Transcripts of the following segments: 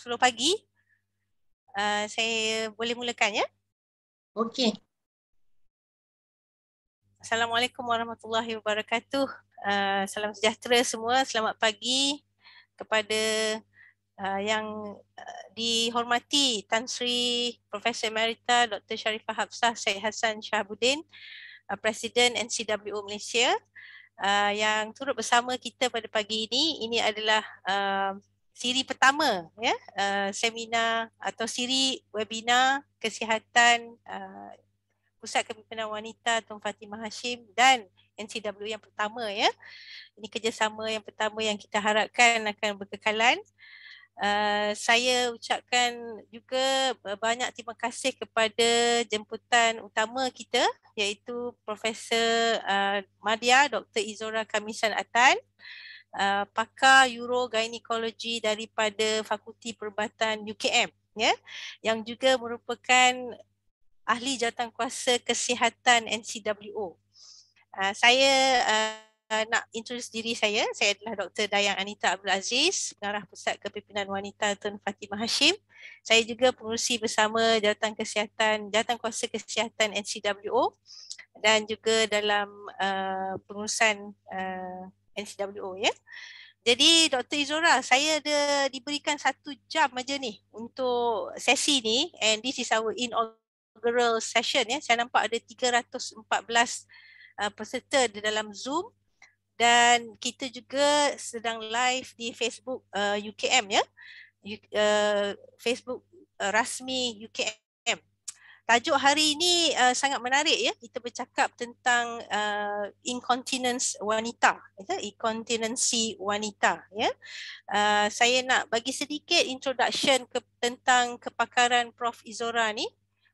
10 pagi. Uh, saya boleh mulakan ya? Okey. Assalamualaikum warahmatullahi wabarakatuh. Uh, salam sejahtera semua. Selamat pagi kepada uh, yang uh, dihormati Tan Sri Profesor Emerita Dr. Sharifah Habsah, Syed Hassan Shahbudin, uh, Presiden NCWO Malaysia. Uh, yang turut bersama kita pada pagi ini ini adalah uh, siri pertama ya uh, seminar atau siri webinar kesihatan uh, pusat kepimpinan wanita Tun Fatimah Hashim dan NCW yang pertama ya. Ini kerjasama yang pertama yang kita harapkan akan berkekalan. Uh, saya ucapkan juga banyak terima kasih kepada jemputan utama kita iaitu Profesor uh, Madia Dr. Izora Kamisan Atan uh, Uh, pakar urogynecology daripada Fakulti Perubatan UKM ya yang juga merupakan ahli jawatankuasa kesihatan NCWO. Uh, saya uh, nak introduce diri saya, saya adalah Dr. Dayang Anita Abdul Aziz, pengarah Pusat Kepimpinan Wanita Tun Fatimah Hashim. Saya juga pengurusi bersama Jawatan Kesihatan, Jawatan Kuasa Kesihatan NCWO dan juga dalam uh, pengurusan NCWO ya. Jadi Dr. Izora, saya ada diberikan satu jam aja ni untuk sesi ni and this is our inaugural session ya. Saya nampak ada 314 uh, peserta di dalam Zoom dan kita juga sedang live di Facebook uh, UKM ya. uh, Facebook uh, rasmi UKM tajuk hari ini uh, sangat menarik ya kita bercakap tentang uh, incontinence wanita ya incontinency wanita ya uh, saya nak bagi sedikit introduction ke, tentang kepakaran prof Izora ni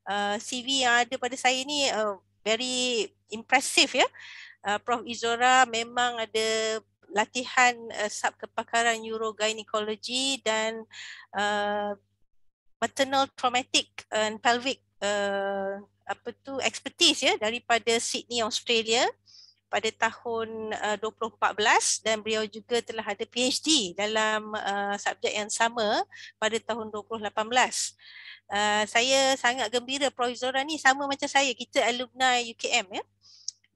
uh, CV yang ada pada saya ni uh, very impressive ya uh, prof Izora memang ada latihan uh, sub kepakaran urogynecology dan uh, maternal traumatic and pelvic uh, apa tu expertise ya daripada Sydney Australia pada tahun uh, eh, 2014 dan beliau juga telah ada PhD dalam uh, subjek yang sama pada tahun 2018. Uh, saya sangat gembira Prof Zora ni sama macam saya kita alumni UKM ya.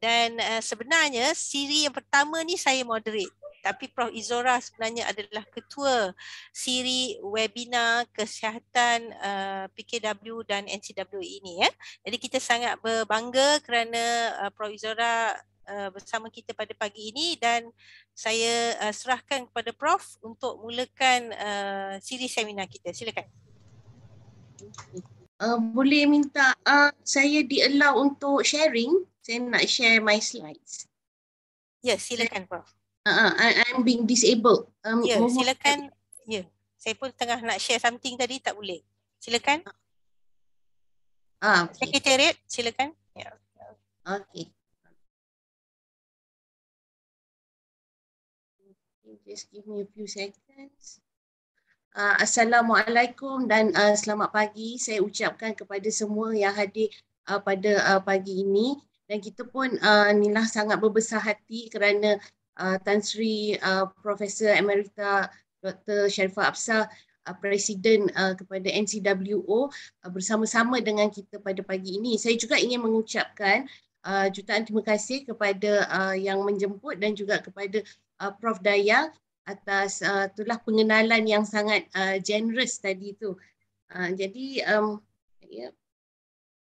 Dan uh, sebenarnya siri yang pertama ni saya moderate tapi Prof Izora sebenarnya adalah ketua siri webinar kesihatan uh, PKW dan NCW ini ya. Jadi kita sangat berbangga kerana uh, Prof Izora uh, bersama kita pada pagi ini dan saya uh, serahkan kepada Prof untuk mulakan uh, siri seminar kita. Silakan. Uh, boleh minta uh, saya di allow untuk sharing? Saya nak share my slides. Ya, silakan Prof. Uh, I, I'm being disabled. Um, ya, yeah, silakan. Ya, yeah. saya pun tengah nak share something tadi, tak boleh. Silakan. Uh, ah, okay. Sekretariat, silakan. Yeah. Okay. Just give me a few seconds. Uh, Assalamualaikum dan uh, selamat pagi. Saya ucapkan kepada semua yang hadir uh, pada uh, pagi ini. Dan kita pun uh, inilah sangat berbesar hati kerana uh, Tan Sri uh, Profesor Emerita Dr. Sharifah Absar uh, Presiden uh, kepada NCWO uh, bersama-sama dengan kita pada pagi ini. Saya juga ingin mengucapkan jutaan terima kasih kepada yang menjemput dan juga kepada Prof. Dayang atas itulah pengenalan yang sangat generous tadi itu. Jadi, um, ya.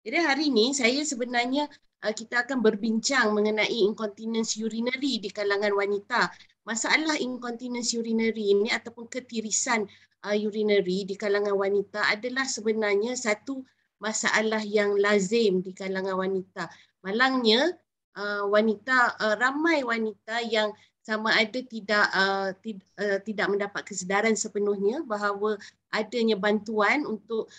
Jadi hari ini saya sebenarnya Ah, kita akan berbincang mengenai incontinence urinary di kalangan wanita. Masalah incontinence urinary ini ataupun ketirisan ah, urinary di kalangan wanita adalah sebenarnya satu masalah yang lazim di kalangan wanita. Malangnya ah, wanita ramai wanita yang sama ada tidak tidak mendapat kesedaran sepenuhnya bahawa adanya bantuan untuk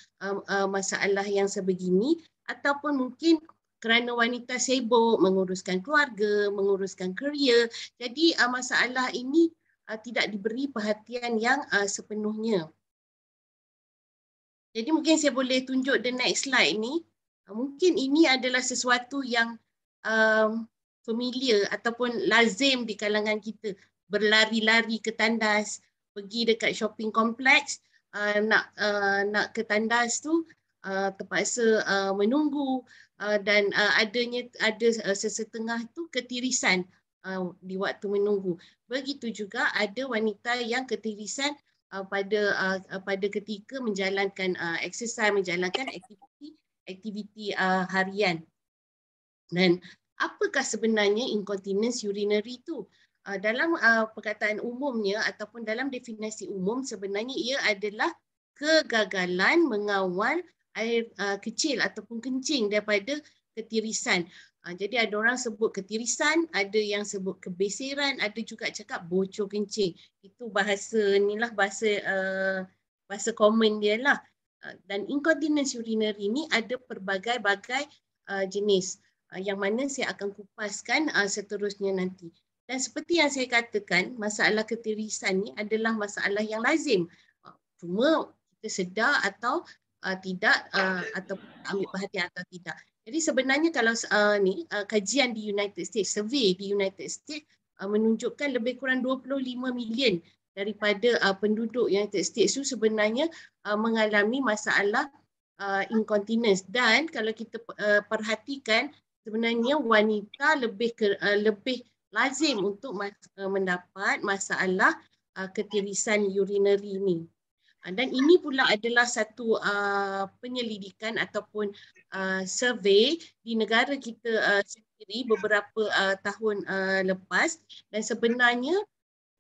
masalah yang sebegini ataupun mungkin kerana wanita sibuk menguruskan keluarga, menguruskan kerja. Jadi uh, masalah ini uh, tidak diberi perhatian yang uh, sepenuhnya. Jadi mungkin saya boleh tunjuk the next slide ni. Uh, mungkin ini adalah sesuatu yang um, familiar ataupun lazim di kalangan kita. Berlari-lari ke tandas, pergi dekat shopping complex, uh, nak uh, nak ke tandas tu uh, terpaksa uh, menunggu Uh, dan uh, adanya ada uh, sesetengah tu ketirisan uh, di waktu menunggu. Begitu juga ada wanita yang ketirisan uh, pada uh, uh pada ketika menjalankan uh, exercise menjalankan aktiviti aktiviti uh, harian. Dan apakah sebenarnya incontinence urinary itu? Uh, dalam uh, perkataan umumnya ataupun dalam definisi umum sebenarnya ia adalah kegagalan mengawal air uh, kecil ataupun kencing daripada ketirisan. Uh, jadi ada orang sebut ketirisan, ada yang sebut kebesiran ada juga cakap bocor kencing. Itu bahasa ni lah bahasa uh, bahasa common dia lah. Uh, dan incontinence urinary ni ada pelbagai-bagai uh, jenis uh, yang mana saya akan kupaskan uh, seterusnya nanti. Dan seperti yang saya katakan, masalah ketirisan ni adalah masalah yang lazim. Uh, cuma kita sedar atau uh, tidak uh, atau ambil perhatian atau tidak. Jadi sebenarnya kalau uh, ni uh, kajian di United States, survey di United States uh, menunjukkan lebih kurang 25 million daripada uh, penduduk United States itu sebenarnya uh, mengalami masalah uh, incontinence dan kalau kita uh, perhatikan sebenarnya wanita lebih ke, uh, lebih lazim untuk mas, uh, mendapat masalah uh, ketirisan urinary ini. Ah, dan ini pula adalah satu uh, penyelidikan ataupun uh, survey di negara kita uh, sendiri beberapa uh, tahun uh, lepas dan sebenarnya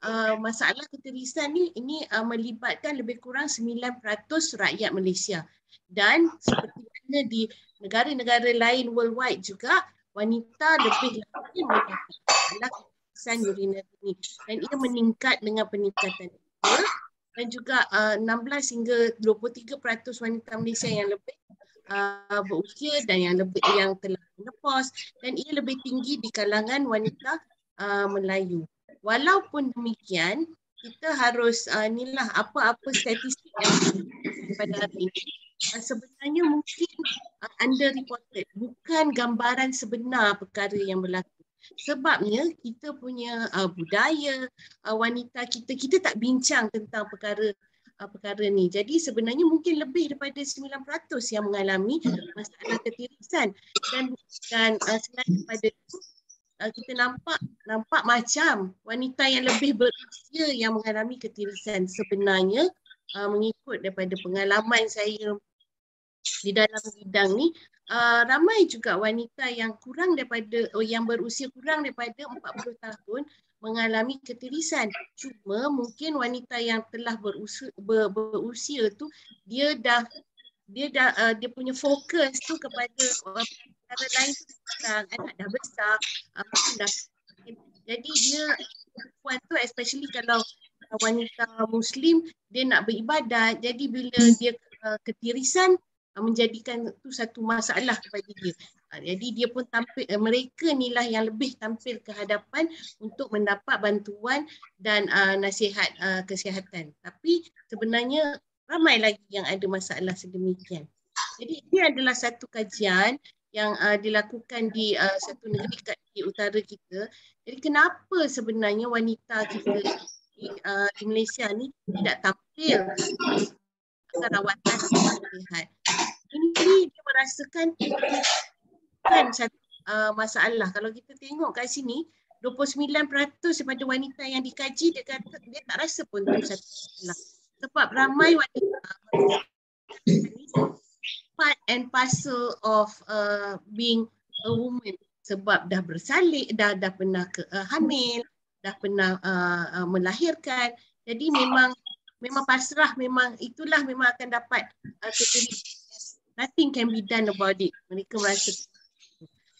uh, masalah keterisan ni ini uh, melibatkan lebih kurang 9% rakyat Malaysia dan seperti mana di negara-negara lain worldwide juga wanita lebih lebih mendapatkan keterisan urinari ini dan ia meningkat dengan peningkatan dan juga uh, 16 hingga 23% peratus wanita Malaysia yang lebih uh, berusia dan yang lebih yang telah menepos dan ia lebih tinggi di kalangan wanita uh, Melayu. Walaupun demikian, kita harus uh, nilah apa-apa statistik yang pada hari ini. Uh, sebenarnya mungkin uh, underreported, bukan gambaran sebenar perkara yang berlaku sebabnya kita punya uh, budaya uh, wanita kita kita tak bincang tentang perkara uh, perkara ni. Jadi sebenarnya mungkin lebih daripada 9% yang mengalami masalah ketirisan dan dan uh, selain daripada itu uh, kita nampak nampak macam wanita yang lebih berusia yang mengalami ketirisan sebenarnya uh, mengikut daripada pengalaman saya di dalam bidang ni Ah, ramai juga wanita yang kurang daripada oh, yang berusia kurang daripada 40 tahun mengalami ketirisan. Cuma mungkin wanita yang telah berusia, ber, berusia tu dia dah dia dah uh, dia punya fokus tu kepada oh, perkara lain tu sekarang anak dah besar uh, dah. jadi dia perempuan tu especially kalau wanita muslim dia nak beribadat jadi bila dia uh, ketirisan Ah, menjadikan tu satu masalah kepada dia. Ah, jadi dia pun tampil eh, mereka nilah yang lebih tampil ke hadapan untuk mendapat bantuan dan uh, nasihat uh, kesihatan. Tapi sebenarnya ramai lagi yang ada masalah sedemikian. Jadi ini adalah satu kajian yang uh, dilakukan di uh, satu negeri kat di utara kita. Jadi kenapa sebenarnya wanita kita di, uh, di Malaysia ni tidak tampil rawatan kesihatan? ini dia merasakan kan satu uh, masalah. Kalau kita tengok kat sini 29% daripada wanita yang dikaji dia kata dia tak rasa pun tu satu masalah. Sebab ramai wanita part and parcel of uh, being a woman sebab dah bersalin, dah dah pernah ke, uh, hamil, dah pernah uh, uh, melahirkan. Jadi memang memang pasrah memang itulah memang akan dapat uh, keterima nothing can be done about it. Mereka merasa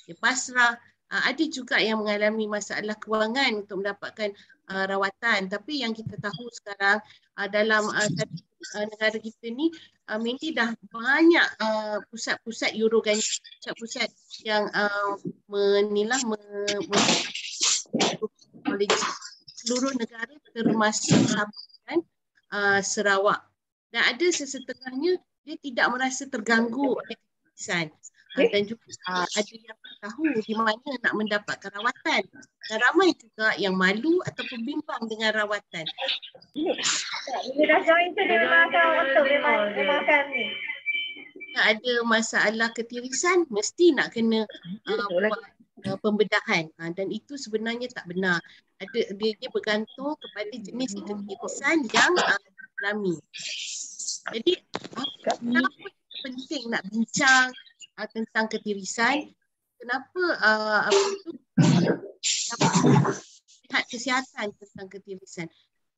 ya, pasrah. Uh, ada juga yang mengalami masalah kewangan untuk mendapatkan uh, rawatan. Tapi yang kita tahu sekarang uh, dalam uh, negara kita ni, uh, mungkin dah banyak uh, pusat-pusat Eurogan, pusat-pusat yang uh, menilah menilai seluruh negara termasuk Sabah dan uh, Sarawak. Dan ada sesetengahnya dia tidak merasa terganggu oleh kekerasan ah, okay. dan juga uh, ada yang tahu di mana nak mendapatkan rawatan dan ramai juga yang malu ataupun bimbang dengan rawatan ini dah join tu dia memang akan otot memang, ni ada masalah ketirisan mesti nak kena uh, buat uh, pembedahan uh, dan itu sebenarnya tak benar ada dia, dia bergantung kepada jenis ketirisan yang uh, alami jadi kenapa penting nak bincang uh, tentang ketirisan? Kenapa uh, apa itu? Kenapa kesihatan tentang ketirisan?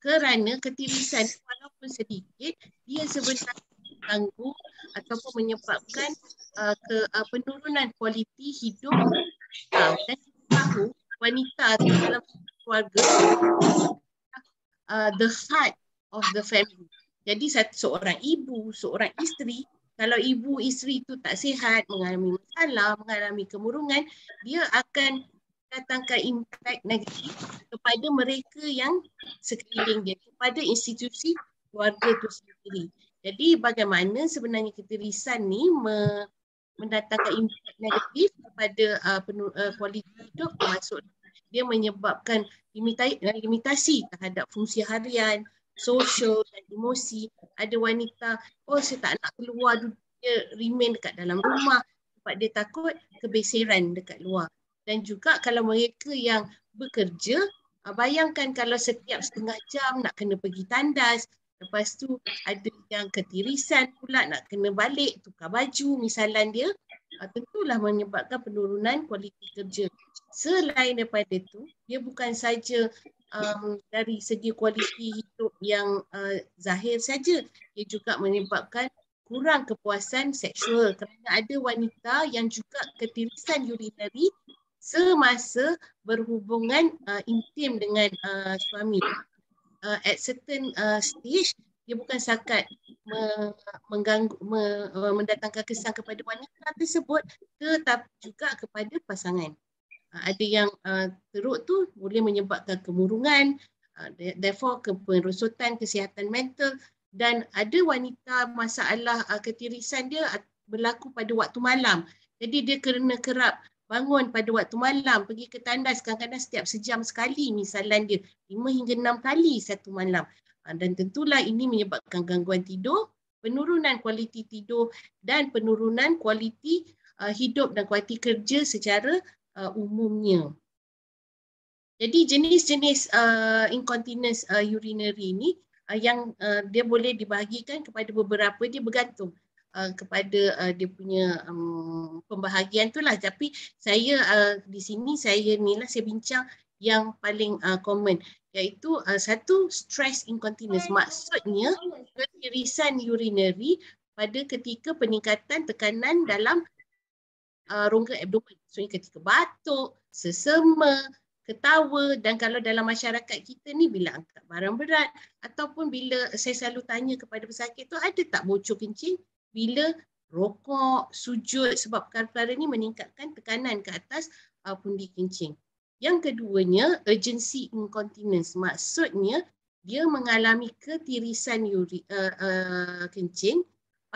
Kerana ketirisan walaupun sedikit dia sebenarnya mengganggu ataupun menyebabkan uh, ke uh, penurunan kualiti hidup uh, dan tahu wanita dalam keluarga uh, the heart of the family jadi seorang ibu, seorang isteri, kalau ibu isteri itu tak sihat, mengalami masalah, mengalami kemurungan, dia akan datangkan impak negatif kepada mereka yang sekeliling dia, kepada institusi keluarga itu sendiri. Jadi bagaimana sebenarnya ketirisan ni me- mendatangkan impak negatif kepada uh, penu- uh, kualiti hidup termasuk dia menyebabkan eh, limitasi terhadap fungsi harian, social dan emosi ada wanita oh saya tak nak keluar dia remain dekat dalam rumah sebab dia takut kebeseran dekat luar dan juga kalau mereka yang bekerja ah, bayangkan kalau setiap setengah jam nak kena pergi tandas lepas tu ada yang ketirisan pula nak kena balik tukar baju misalan dia ah, tentulah menyebabkan penurunan kualiti kerja selain daripada itu dia bukan saja um, dari segi kualiti hidup yang uh, zahir saja ia juga menyebabkan kurang kepuasan seksual kerana ada wanita yang juga ketirisan urinary semasa berhubungan uh, intim dengan uh, suami uh, at certain uh, stage ia bukan sakat me- mengganggu me- mendatangkan kesan kepada wanita tersebut tetapi juga kepada pasangan Ah, ada yang uh, teruk tu boleh menyebabkan kemurungan uh, therefore kepenrosotan kesihatan mental dan ada wanita masalah uh, ketirisan dia berlaku pada waktu malam jadi dia kena kerap bangun pada waktu malam pergi ke tandas kadang-kadang setiap sejam sekali misalan dia 5 hingga enam kali satu malam uh, dan tentulah ini menyebabkan gangguan tidur penurunan kualiti tidur dan penurunan kualiti uh, hidup dan kualiti kerja secara uh, umumnya. Jadi jenis-jenis uh, incontinence uh, urinary ini uh, yang uh, dia boleh dibahagikan kepada beberapa dia bergantung uh, kepada uh, dia punya um, pembahagian tu lah. Tapi saya uh, di sini saya ni lah saya bincang yang paling uh, common iaitu uh, satu stress incontinence maksudnya keirisan urinary pada ketika peningkatan tekanan dalam uh, rongga abdomen So ketika batuk, sesema, ketawa dan kalau dalam masyarakat kita ni bila angkat barang berat ataupun bila saya selalu tanya kepada pesakit tu ada tak bocor kencing bila rokok, sujud sebab perkara-perkara ni meningkatkan tekanan ke atas uh, pundi kencing. Yang keduanya urgency incontinence maksudnya dia mengalami ketirisan uri, uh, uh, kencing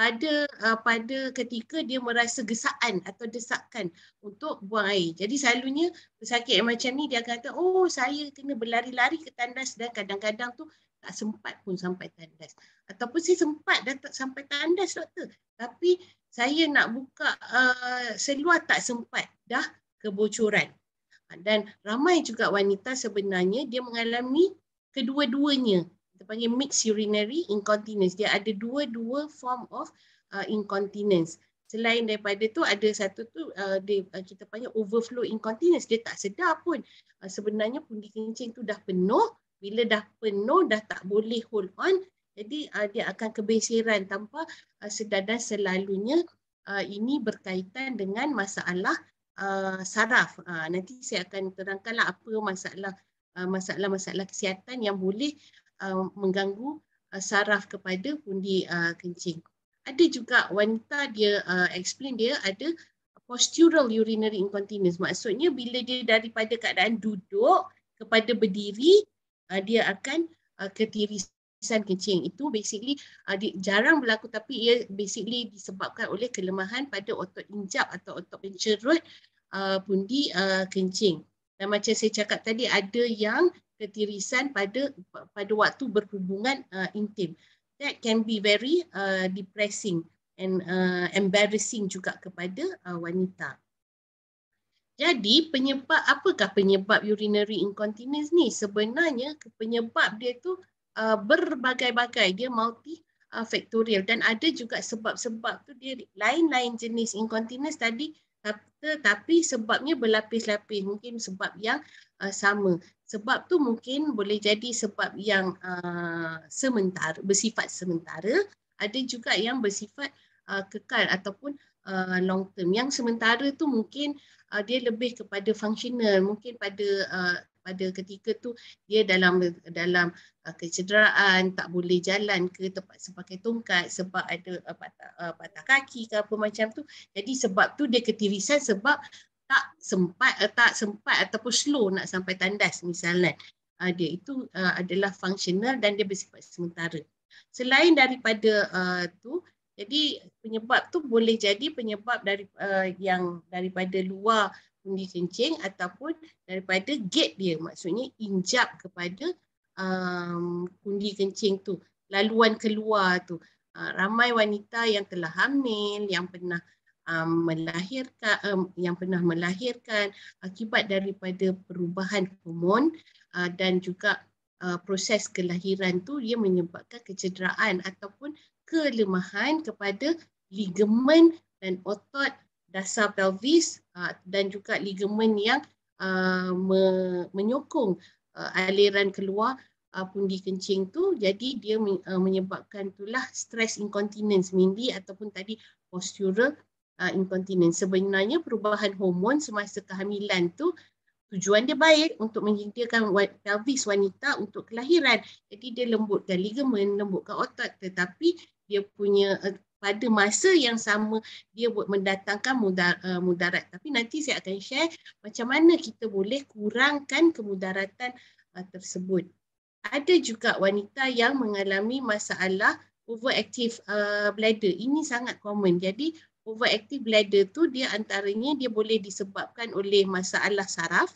pada uh, pada ketika dia merasa gesaan atau desakan untuk buang air. Jadi selalunya pesakit yang macam ni dia akan kata, oh saya kena berlari-lari ke tandas dan kadang-kadang tu tak sempat pun sampai tandas. Ataupun saya sempat dan tak sampai tandas doktor. Tapi saya nak buka uh, seluar tak sempat dah kebocoran. Dan ramai juga wanita sebenarnya dia mengalami kedua-duanya kita panggil mixed urinary incontinence. Dia ada dua-dua form of uh, incontinence. Selain daripada tu ada satu tu uh, dia uh, kita panggil overflow incontinence. Dia tak sedar pun uh, sebenarnya pundi kencing tu dah penuh. Bila dah penuh dah tak boleh hold on. Jadi uh, dia akan kebesiran tanpa uh, sedar dan selalunya uh, ini berkaitan dengan masalah uh, saraf. Uh, nanti saya akan terangkanlah apa masalah uh, masalah-masalah uh, kesihatan yang boleh uh, Uh, mengganggu uh, saraf kepada pundi uh, kencing. Ada juga wanita dia uh, explain dia ada postural urinary incontinence. Maksudnya bila dia daripada keadaan duduk kepada berdiri, uh, dia akan uh, ketirisan kencing. Itu basically uh, di, jarang berlaku tapi ia basically disebabkan oleh kelemahan pada otot injap atau otot pencerut uh, pundi uh, kencing. Dan macam saya cakap tadi ada yang ketirisan pada pada waktu berhubungan uh, intim that can be very uh, depressing and uh, embarrassing juga kepada uh, wanita. Jadi penyebab apakah penyebab urinary incontinence ni sebenarnya penyebab dia tu uh, berbagai-bagai dia multi uh, factorial dan ada juga sebab-sebab tu dia lain-lain jenis incontinence tadi tetapi sebabnya berlapis-lapis mungkin sebab yang uh, sama sebab tu mungkin boleh jadi sebab yang uh, ah, sementara bersifat sementara, ada juga yang bersifat uh, kekal ataupun uh, long term. Yang sementara tu mungkin uh, dia lebih kepada fungsional, mungkin pada uh, pada ketika tu dia dalam dalam uh, kecederaan tak boleh jalan ke tempat sepakai tongkat sebab ada uh, patah, uh, patah kaki ke apa macam tu jadi sebab tu dia ketirisan sebab tak sempat eh, tak sempat ataupun slow nak sampai tandas misalnya uh, dia itu uh, adalah fungsional dan dia bersifat sementara selain daripada uh, tu jadi penyebab tu boleh jadi penyebab dari uh, yang daripada luar pundi kencing ataupun daripada gate dia maksudnya injap kepada um, pundi um, kencing tu laluan keluar tu uh, ramai wanita yang telah hamil yang pernah um, melahirkan um, yang pernah melahirkan akibat daripada perubahan hormon uh, dan juga uh, proses kelahiran tu ia menyebabkan kecederaan ataupun kelemahan kepada ligamen dan otot dasar pelvis uh, dan juga ligamen yang uh, me- menyokong uh, aliran keluar uh, pundi kencing tu jadi dia uh, menyebabkan itulah stress incontinence mindi ataupun tadi postural uh, incontinence. Sebenarnya perubahan hormon semasa kehamilan tu tujuan dia baik untuk menyediakan pelvis wanita untuk kelahiran. Jadi dia lembutkan ligamen, lembutkan otak tetapi dia punya uh, pada masa yang sama dia buat mendatangkan mudar, uh, mudarat. Tapi nanti saya akan share macam mana kita boleh kurangkan kemudaratan uh, tersebut. Ada juga wanita yang mengalami masalah overactive uh, bladder. Ini sangat common. Jadi overactive bladder tu dia antaranya dia boleh disebabkan oleh masalah saraf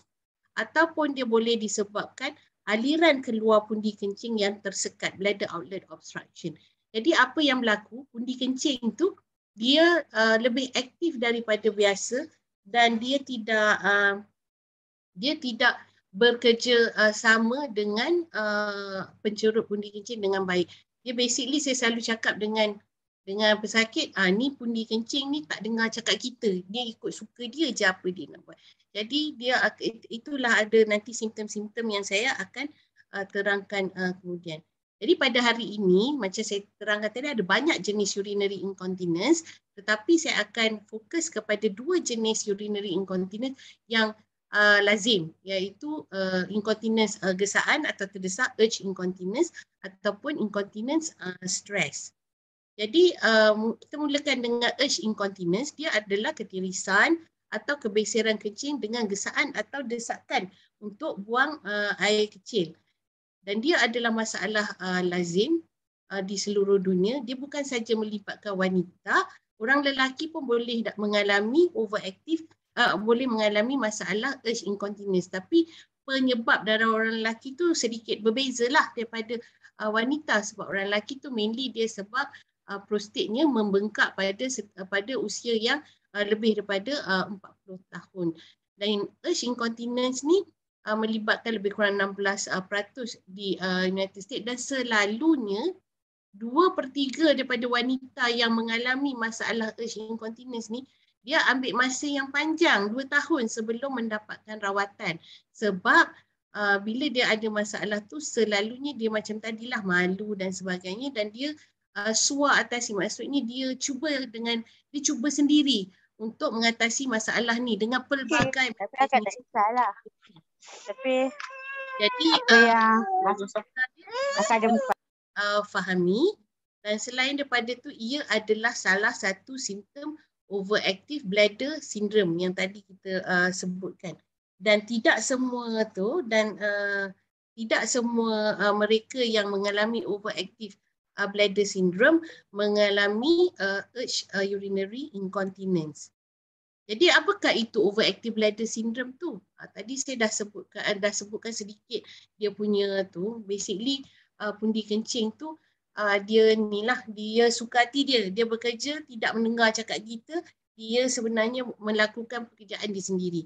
ataupun dia boleh disebabkan aliran keluar pundi kencing yang tersekat bladder outlet obstruction. Jadi apa yang berlaku pundi kencing tu dia uh, lebih aktif daripada biasa dan dia tidak uh, dia tidak bekerja uh, sama dengan uh, pencerut pundi kencing dengan baik. Dia basically saya selalu cakap dengan dengan pesakit ah ni pundi kencing ni tak dengar cakap kita dia ikut suka dia je apa dia nak buat jadi dia itulah ada nanti simptom-simptom yang saya akan uh, terangkan uh, kemudian jadi pada hari ini macam saya terangkan tadi ada banyak jenis urinary incontinence tetapi saya akan fokus kepada dua jenis urinary incontinence yang uh, lazim iaitu uh, incontinence uh, gesaan atau terdesak urge incontinence ataupun incontinence uh, stress jadi um, kita mulakan dengan urge incontinence dia adalah ketirisan atau kebeseran kecil dengan gesaan atau desakan untuk buang uh, air kecil. Dan dia adalah masalah uh, lazim uh, di seluruh dunia. Dia bukan saja melibatkan wanita, orang lelaki pun boleh mengalami overactive, uh, boleh mengalami masalah urge incontinence. Tapi penyebab darah orang lelaki tu sedikit berbezalah daripada uh, wanita sebab orang lelaki tu mainly dia sebab uh, prostatnya membengkak pada uh, pada usia yang uh, lebih daripada uh, 40 tahun. Dan urge incontinence ni uh, melibatkan lebih kurang 16% uh, di uh, United States dan selalunya 2 per 3 daripada wanita yang mengalami masalah urge incontinence ni dia ambil masa yang panjang 2 tahun sebelum mendapatkan rawatan sebab uh, bila dia ada masalah tu selalunya dia macam tadilah malu dan sebagainya dan dia uh, suar atasi maksudnya dia cuba dengan dia cuba sendiri untuk mengatasi masalah ni dengan pelbagai okay. tapi akan tak salah tapi jadi apa uh, yang uh, dia uh, fahami dan selain daripada tu ia adalah salah satu simptom overactive bladder syndrome yang tadi kita uh, sebutkan dan tidak semua tu dan uh, tidak semua uh, mereka yang mengalami overactive uh, bladder syndrome mengalami uh, urge uh, urinary incontinence. Jadi apakah itu overactive bladder syndrome tu? Uh, tadi saya dah sebutkan ah, dah sebutkan sedikit dia punya tu basically uh, pundi kencing tu uh, dia ni lah dia suka hati dia dia bekerja tidak mendengar cakap kita dia sebenarnya melakukan pekerjaan dia sendiri.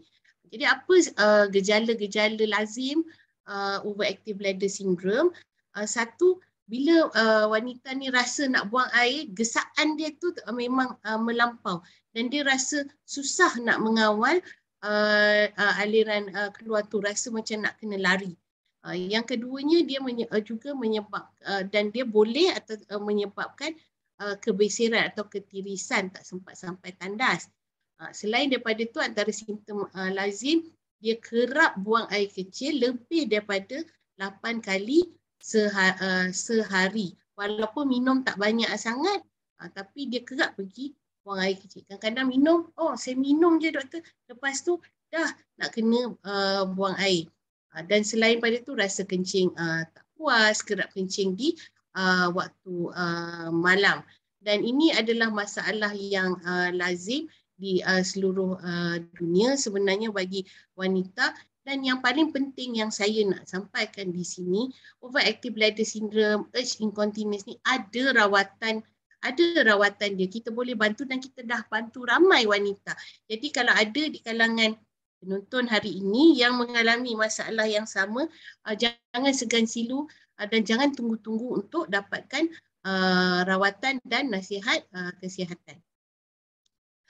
Jadi apa uh, gejala-gejala lazim uh, overactive bladder syndrome? Uh, satu bila uh, wanita ni rasa nak buang air gesaan dia tu uh, memang uh, melampau dan dia rasa susah nak mengawal uh, uh, aliran uh, keluar tu rasa macam nak kena lari uh, yang keduanya dia menye- uh, juga menyebab uh, dan dia boleh atau uh, menyebabkan uh, kebeseran atau ketirisan tak sempat sampai tandas uh, selain daripada tu antara simptom uh, lazim dia kerap buang air kecil lebih daripada 8 kali sehari, uh, eh, sehari. Walaupun minum tak banyak sangat, uh, tapi dia kerap pergi buang air kecil. Kadang-kadang minum, oh saya minum je doktor. Lepas tu dah nak kena uh, buang air. Uh, dan selain pada tu rasa kencing uh, tak puas, kerap kencing di uh, waktu uh, malam. Dan ini adalah masalah yang uh, lazim di uh, seluruh uh, dunia sebenarnya bagi wanita dan yang paling penting yang saya nak sampaikan di sini, overactive bladder syndrome, urge incontinence ni ada rawatan ada rawatan dia. Kita boleh bantu dan kita dah bantu ramai wanita. Jadi kalau ada di kalangan penonton hari ini yang mengalami masalah yang sama, ah, jangan segan silu ah, dan jangan tunggu-tunggu untuk dapatkan ah, rawatan dan nasihat kesihatan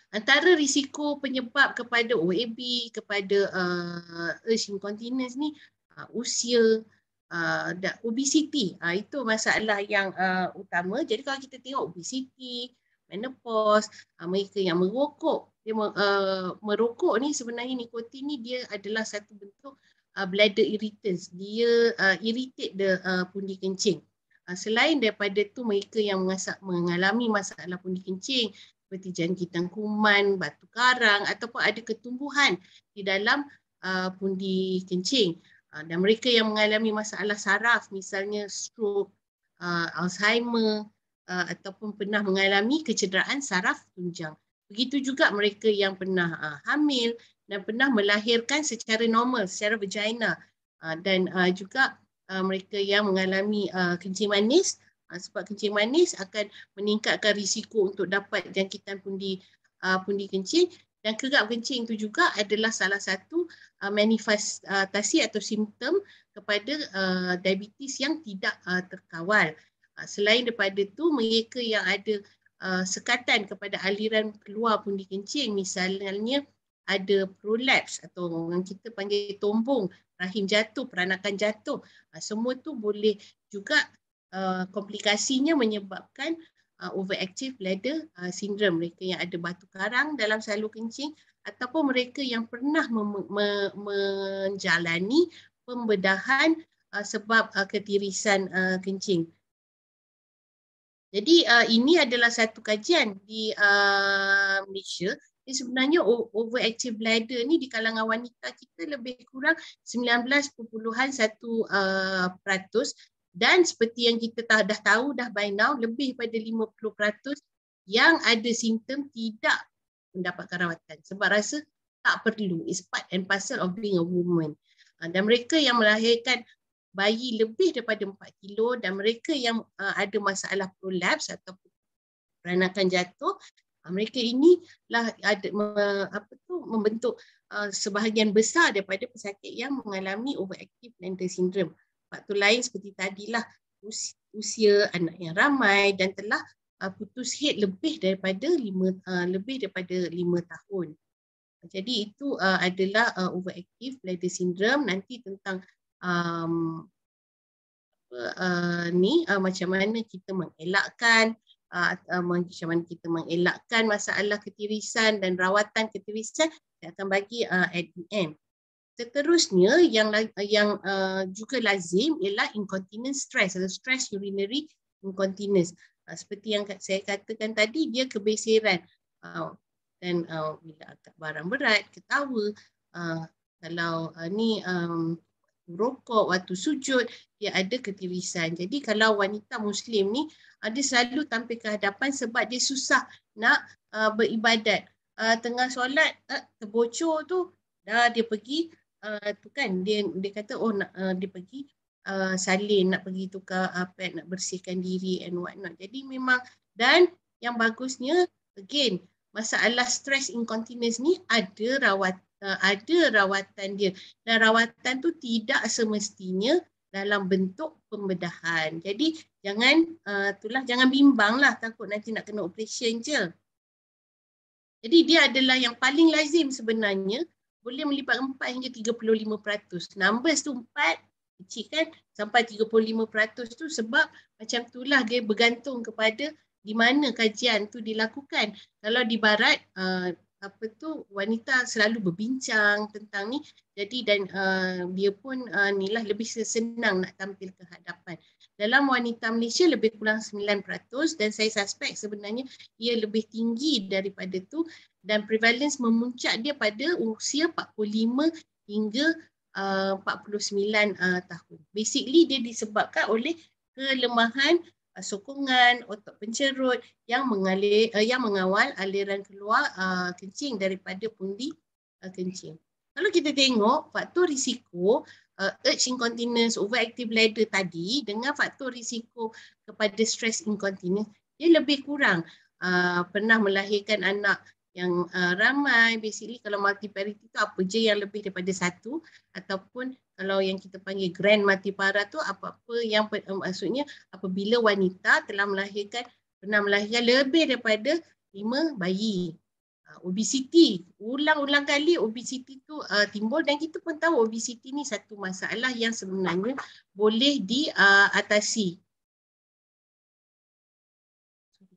antara risiko penyebab kepada OAB, kepada uh, eh, urge incontinence ni uh, usia ah, dan obesity. Uh, ah, itu masalah yang uh, utama. Jadi kalau kita tengok obesity, menopause, uh, mereka yang merokok, dia uh, merokok ni sebenarnya nikotin ni dia adalah satu bentuk uh, bladder irritants. Dia uh, irritate the uh, pundi kencing. Selain daripada tu mereka yang mengalami masalah pundi kencing, seperti jangkitan kuman, batu karang ataupun ada ketumbuhan di dalam uh, pundi kencing. Uh, dan mereka yang mengalami masalah saraf misalnya stroke, uh, Alzheimer uh, ataupun pernah mengalami kecederaan saraf tunjang. Begitu juga mereka yang pernah uh, hamil dan pernah melahirkan secara normal, secara vagina uh, dan uh, juga uh, mereka yang mengalami uh, kencing manis Ah, sebab kencing manis akan meningkatkan risiko untuk dapat jangkitan pundi uh, pundi kencing dan kerap kencing itu juga adalah salah satu uh, manifestasi atau simptom kepada uh, diabetes yang tidak uh, terkawal. Uh, selain daripada tu mereka yang ada uh, sekatan kepada aliran keluar pundi kencing misalnya ada prolapse atau yang kita panggil tombong, rahim jatuh, peranakan jatuh, uh, semua tu boleh juga Uh, komplikasinya menyebabkan uh, overactive bladder uh, syndrome mereka yang ada batu karang dalam salur kencing ataupun mereka yang pernah mem- me- menjalani pembedahan uh, sebab uh, ketirisan uh, kencing. Jadi uh, ini adalah satu kajian di uh, Malaysia. Jadi sebenarnya overactive bladder ni di kalangan wanita kita lebih kurang 19.1% uh, dan seperti yang kita tahu, dah tahu dah by now lebih pada 50% yang ada simptom tidak mendapatkan rawatan sebab rasa tak perlu it's part and parcel of being a woman ah, dan mereka yang melahirkan bayi lebih daripada 4 kilo dan mereka yang ah, ada masalah prolapse atau peranakan jatuh ah, mereka inilah ada apa tu membentuk sebahagian besar daripada pesakit yang mengalami overactive mental syndrome faktor lain seperti tadilah usia anak yang ramai dan telah uh, putus head lebih daripada lima uh, lebih daripada lima tahun. Jadi itu uh, adalah uh, overactive bladder syndrome nanti tentang um, uh, ni uh, macam mana kita mengelakkan uh, uh, macam mana kita mengelakkan masalah ketirisan dan rawatan ketirisan saya akan bagi uh, at the end. Seterusnya yang yang uh, juga lazim ialah incontinence stress atau stress urinary incontinence. Uh, seperti yang saya katakan tadi dia kebeseran uh, dan uh, bila agak barang berat, ketawa, uh, kalau uh, ni um, rokok waktu sujud dia ada ketirisan. Jadi kalau wanita muslim ni ada uh, selalu tampil ke hadapan sebab dia susah nak uh, beribadat. Uh, tengah solat uh, terbocor tu dah dia pergi Eh, tu kan dia dia kata oh nak uh, dia pergi uh, salin nak pergi tukar uh, pad nak bersihkan diri and what not. Jadi memang dan yang bagusnya again masalah stress incontinence ni ada rawat uh, ada rawatan dia. Dan rawatan tu tidak semestinya dalam bentuk pembedahan. Jadi jangan uh, itulah jangan lah takut nanti nak kena operation je. Jadi dia adalah yang paling lazim sebenarnya boleh melipat empat hingga 35%. Numbers tu empat kecil kan sampai 35% tu sebab macam tu lah dia bergantung kepada di mana kajian tu dilakukan. Kalau di barat uh, apa tu wanita selalu berbincang tentang ni jadi dan uh, dia pun uh, eh, nilah lebih senang nak tampil ke hadapan dalam wanita Malaysia lebih kurang 9% dan saya suspek sebenarnya ia lebih tinggi daripada tu dan prevalence memuncak dia pada usia 45 hingga uh, 49 uh, tahun. Basically dia disebabkan oleh kelemahan uh, sokongan otot pencerut yang mengalir uh, yang mengawal aliran keluar uh, kencing daripada pundi uh, kencing. Kalau kita tengok faktor risiko uh, urge incontinence, overactive bladder tadi dengan faktor risiko kepada stress incontinence, dia lebih kurang uh, pernah melahirkan anak yang uh, ramai. Basically kalau multiparity tu apa je yang lebih daripada satu ataupun kalau yang kita panggil grand multipara tu apa-apa yang uh, maksudnya apabila wanita telah melahirkan pernah melahirkan lebih daripada lima bayi obesiti. Ulang-ulang kali obesiti tu uh, timbul dan kita pun tahu obesiti ni satu masalah yang sebenarnya boleh diatasi. Uh,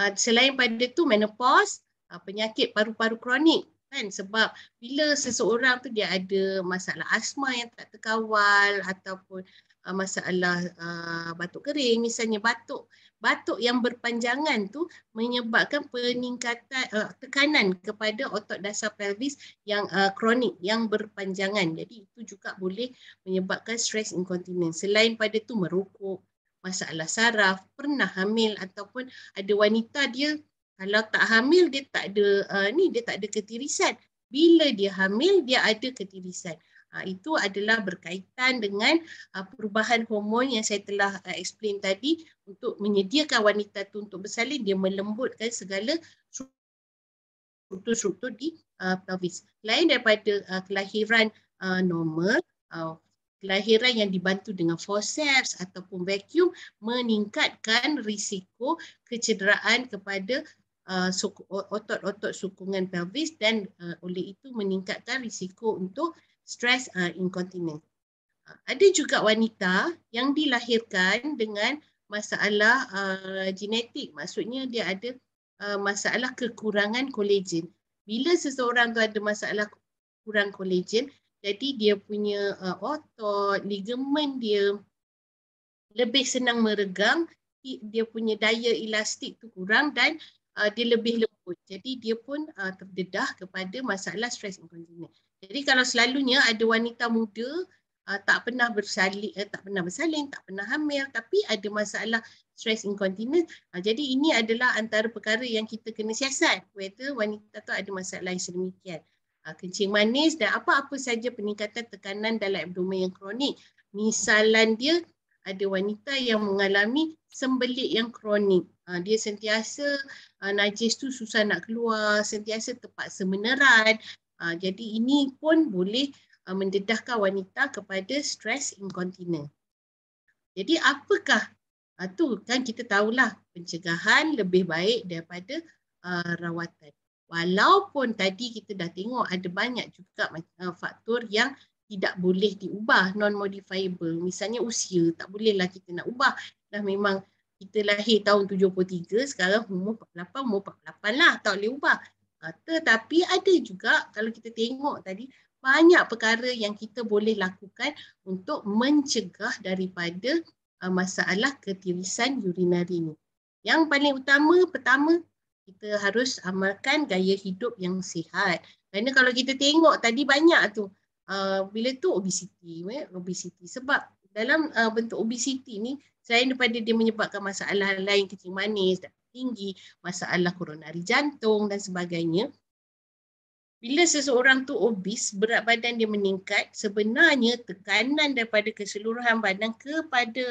uh, selain pada tu menopause, uh, penyakit paru-paru kronik kan sebab bila seseorang tu dia ada masalah asma yang tak terkawal ataupun uh, masalah uh, batuk kering misalnya batuk batuk yang berpanjangan tu menyebabkan peningkatan uh, tekanan kepada otot dasar pelvis yang uh, kronik yang berpanjangan jadi itu juga boleh menyebabkan stress incontinence selain pada tu merokok masalah saraf pernah hamil ataupun ada wanita dia kalau tak hamil dia tak ada uh, ni dia tak ada ketirisan bila dia hamil dia ada ketirisan Ha, itu adalah berkaitan dengan ha, perubahan hormon yang saya telah ha, explain tadi untuk menyediakan wanita itu untuk bersalin, dia melembutkan segala struktur-struktur di ha, pelvis. Lain daripada ha, kelahiran ha, normal, ha, kelahiran yang dibantu dengan forceps ataupun vacuum meningkatkan risiko kecederaan kepada ha, otot-otot uh, sokong, sokongan pelvis dan uh, oleh itu meningkatkan risiko untuk Stress uh, incontinence. Uh, ada juga wanita yang dilahirkan dengan masalah uh, genetik. Maksudnya dia ada uh, masalah kekurangan kolagen. Bila seseorang tu ada masalah kurang kolagen, jadi dia punya uh, otot, ligamen dia lebih senang meregang, dia punya daya elastik tu kurang dan uh, dia lebih lembut. Jadi dia pun uh, terdedah kepada masalah stress incontinence. Jadi kalau selalunya ada wanita muda uh, tak pernah bersalin, uh, tak pernah bersalin, tak pernah hamil tapi ada masalah stress incontinence. Uh, jadi ini adalah antara perkara yang kita kena siasat whether wanita tu ada masalah yang sedemikian. Uh, kencing manis dan apa-apa saja peningkatan tekanan dalam abdomen yang kronik. Misalan dia ada wanita yang mengalami sembelit yang kronik. dia sentiasa najis tu susah nak keluar, sentiasa terpaksa meneran, Uh, jadi ini pun boleh uh, mendedahkan wanita kepada stress incontinent. Jadi apakah itu ah, uh, kan kita tahulah pencegahan lebih baik daripada uh, rawatan. Walaupun tadi kita dah tengok ada banyak juga faktor yang tidak boleh diubah, non modifiable. Misalnya usia, tak bolehlah kita nak ubah. Dah memang kita lahir tahun 73, sekarang umur 48, umur 48 lah, tak boleh ubah. Tetapi ada juga kalau kita tengok tadi banyak perkara yang kita boleh lakukan untuk mencegah daripada uh, masalah ketirisan urinari ini. Yang paling utama pertama kita harus amalkan gaya hidup yang sihat. Karena kalau kita tengok tadi banyak tu uh, bila tu obesiti, eh, obesiti sebab dalam uh, bentuk obesiti ni selain daripada dia menyebabkan masalah lain kencing manis dan tinggi, masalah koronari jantung dan sebagainya. Bila seseorang tu obes, berat badan dia meningkat, sebenarnya tekanan daripada keseluruhan badan kepada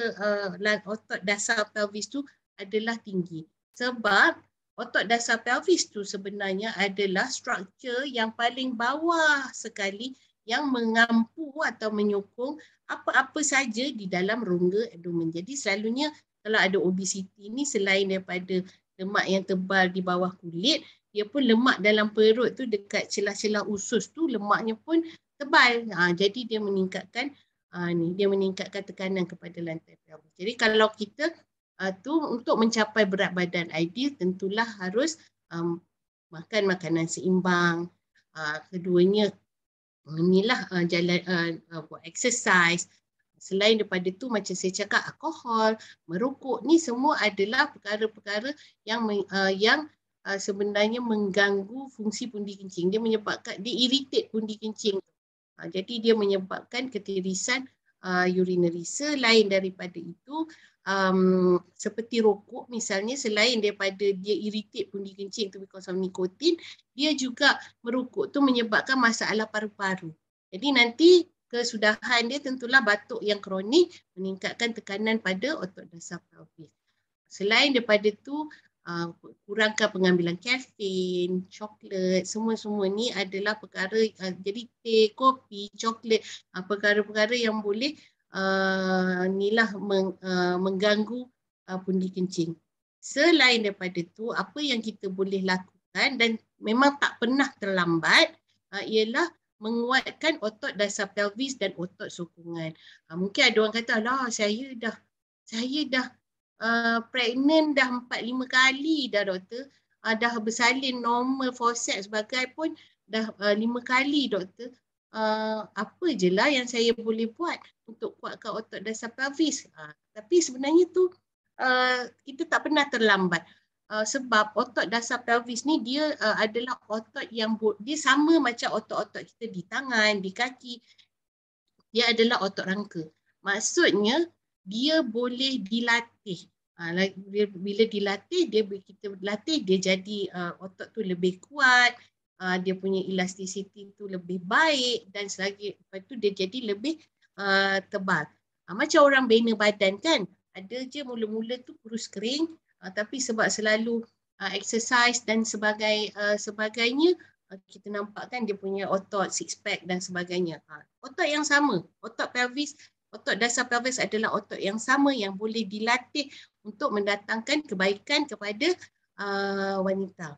uh, otot dasar pelvis tu adalah tinggi. Sebab otot dasar pelvis tu sebenarnya adalah struktur yang paling bawah sekali yang mengampu atau menyokong apa-apa saja di dalam rongga abdomen. Jadi selalunya kalau ada obesiti ni selain daripada lemak yang tebal di bawah kulit, dia pun lemak dalam perut tu dekat celah-celah usus tu lemaknya pun tebal. Ha, jadi dia meningkatkan ha, ni dia meningkatkan tekanan kepada lantai pelamin. Jadi kalau kita ha, tu untuk mencapai berat badan ideal tentulah harus um, makan makanan seimbang. Ha, keduanya inilah uh, jalan uh, buat exercise selain daripada tu macam saya cakap alkohol, merokok ni semua adalah perkara-perkara yang uh, yang uh, sebenarnya mengganggu fungsi pundi kencing. Dia menyebabkan dia irritate pundi kencing. Uh, jadi dia menyebabkan ketirisan uh, urinary selain daripada itu um, seperti rokok misalnya selain daripada dia irritate pundi kencing tu because of nikotin, dia juga merokok tu menyebabkan masalah paru-paru. Jadi nanti kesudahan dia tentulah batuk yang kronik meningkatkan tekanan pada otot dasar pelvis. Selain daripada itu, uh, kurangkan pengambilan kafein, coklat, semua-semua ni adalah perkara, uh, jadi teh, kopi, coklat, uh, perkara-perkara yang boleh nilah mengganggu pundi kencing. Selain daripada tu apa yang kita boleh lakukan dan memang tak pernah terlambat ialah menguatkan otot dasar pelvis dan otot sokongan. Ha, mungkin ada orang kata, lah saya dah saya dah uh, pregnant dah 4-5 kali dah doktor. Uh, dah bersalin normal forceps sebagai pun dah uh, 5 kali doktor. Uh, apa je lah yang saya boleh buat untuk kuatkan otot dasar pelvis. Uh, tapi sebenarnya tu uh, kita tak pernah terlambat uh, sebab otot dasar pelvis ni dia uh, adalah otot yang dia sama macam otot-otot kita di tangan, di kaki. Dia adalah otot rangka. Maksudnya dia boleh dilatih. Uh, dia, bila dilatih, dia kita latih dia jadi uh, otot tu lebih kuat, uh, dia punya elastisiti tu lebih baik dan selagi lepas tu dia jadi lebih uh, tebal. Uh, macam orang bina badan kan, ada je mula-mula tu kurus kering, uh, tapi sebab selalu uh, exercise dan sebagai uh, sebagainya uh, kita nampak kan dia punya otot six pack dan sebagainya uh, otot yang sama otot pelvis otot dasar pelvis adalah otot yang sama yang boleh dilatih untuk mendatangkan kebaikan kepada uh, wanita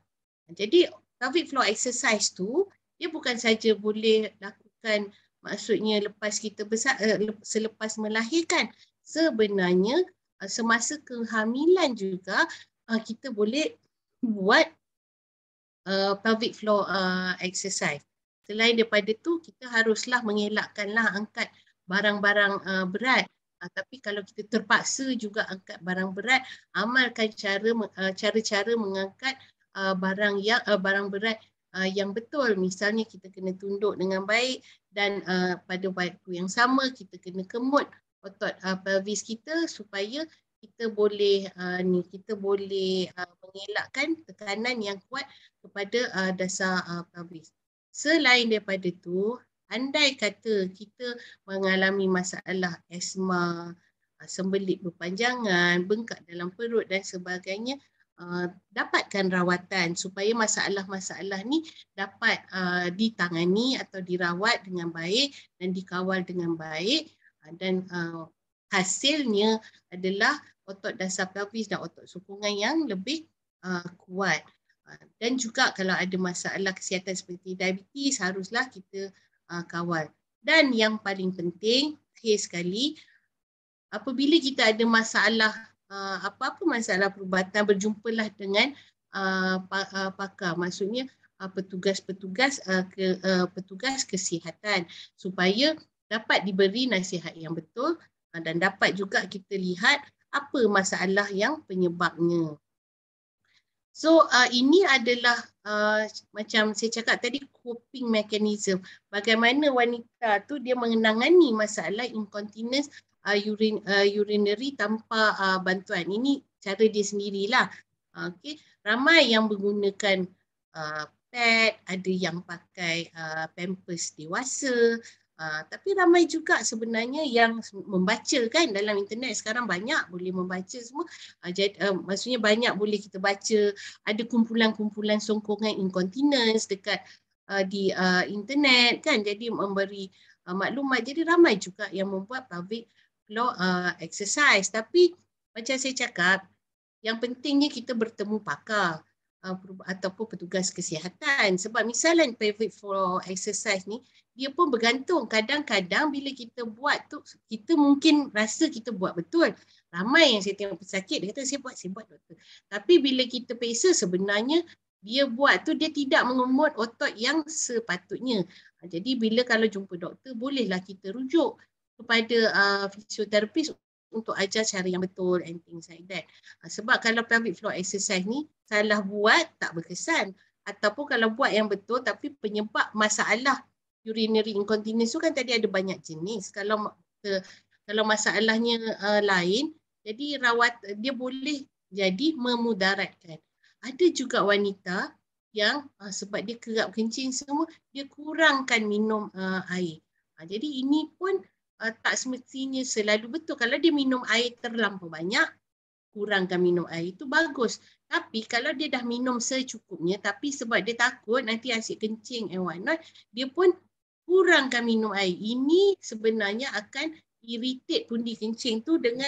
jadi pelvic floor exercise tu dia bukan saja boleh lakukan maksudnya lepas kita besar uh, selepas melahirkan sebenarnya Ah, semasa kehamilan juga uh, kita boleh buat uh, pelvic floor uh, exercise. Selain daripada tu kita haruslah mengelakkanlah angkat barang-barang uh, berat. Uh, tapi kalau kita terpaksa juga angkat barang berat, amalkan cara cara-cara mengangkat uh, barang yang uh, barang berat uh, yang betul. Misalnya kita kena tunduk dengan baik dan uh, pada waktu yang sama kita kena kemut otot uh, pelvis kita supaya kita boleh uh, ni kita boleh uh, mengelakkan tekanan yang kuat kepada uh, dasar uh, pelvis. Selain daripada itu, andai kata kita mengalami masalah asma, uh, sembelit berpanjangan, bengkak dalam perut dan sebagainya, uh, dapatkan rawatan supaya masalah-masalah ni dapat uh, ditangani atau dirawat dengan baik dan dikawal dengan baik Ah, dan uh, hasilnya adalah otot dasar pelvis dan otot sokongan yang lebih uh, kuat. Uh, dan juga kalau ada masalah kesihatan seperti diabetes, haruslah kita uh, kawal. Dan yang paling penting, akhir sekali, apabila kita ada masalah, uh, apa-apa masalah perubatan, berjumpalah dengan uh, pakar. Maksudnya, uh, petugas-petugas uh, ke, uh, petugas kesihatan supaya dapat diberi nasihat yang betul ah, dan dapat juga kita lihat apa masalah yang penyebabnya. So uh, ini adalah uh, macam saya cakap tadi coping mechanism. Bagaimana wanita tu dia mengenangani masalah incontinence uh, urine, uh, urinary tanpa uh, bantuan. Ini cara dia sendirilah. Uh, okay. Ramai yang menggunakan uh, pad, ada yang pakai uh, pampers dewasa, Ha, tapi ramai juga sebenarnya yang membaca kan dalam internet sekarang banyak boleh membaca semua. Uh, jad, uh, maksudnya banyak boleh kita baca ada kumpulan-kumpulan songkongan incontinence dekat uh, di uh, internet kan. Jadi memberi uh, maklumat. Jadi ramai juga yang membuat public law uh, exercise. Tapi macam saya cakap yang pentingnya kita bertemu pakar uh, ataupun petugas kesihatan sebab misalnya private for exercise ni dia pun bergantung kadang-kadang bila kita buat tu kita mungkin rasa kita buat betul ramai yang saya tengok pesakit dia kata saya buat saya buat doktor tapi bila kita periksa sebenarnya dia buat tu dia tidak mengemut otot yang sepatutnya jadi bila kalau jumpa doktor bolehlah kita rujuk kepada uh, fisioterapis untuk ajar cara yang betul and things like that. Uh, sebab kalau pelvic floor exercise ni salah buat tak berkesan ataupun kalau buat yang betul tapi penyebab masalah urinary incontinence tu kan tadi ada banyak jenis. Kalau uh, kalau masalahnya uh, lain jadi rawat dia boleh jadi memudaratkan. Ada juga wanita yang uh, sebab dia kerap kencing semua dia kurangkan minum uh, air. Uh, jadi ini pun uh, tak semestinya selalu betul. Kalau dia minum air terlampau banyak, kurangkan minum air itu bagus. Tapi kalau dia dah minum secukupnya tapi sebab dia takut nanti asyik kencing and why not, dia pun kurangkan minum air. Ini sebenarnya akan irritate pundi kencing tu dengan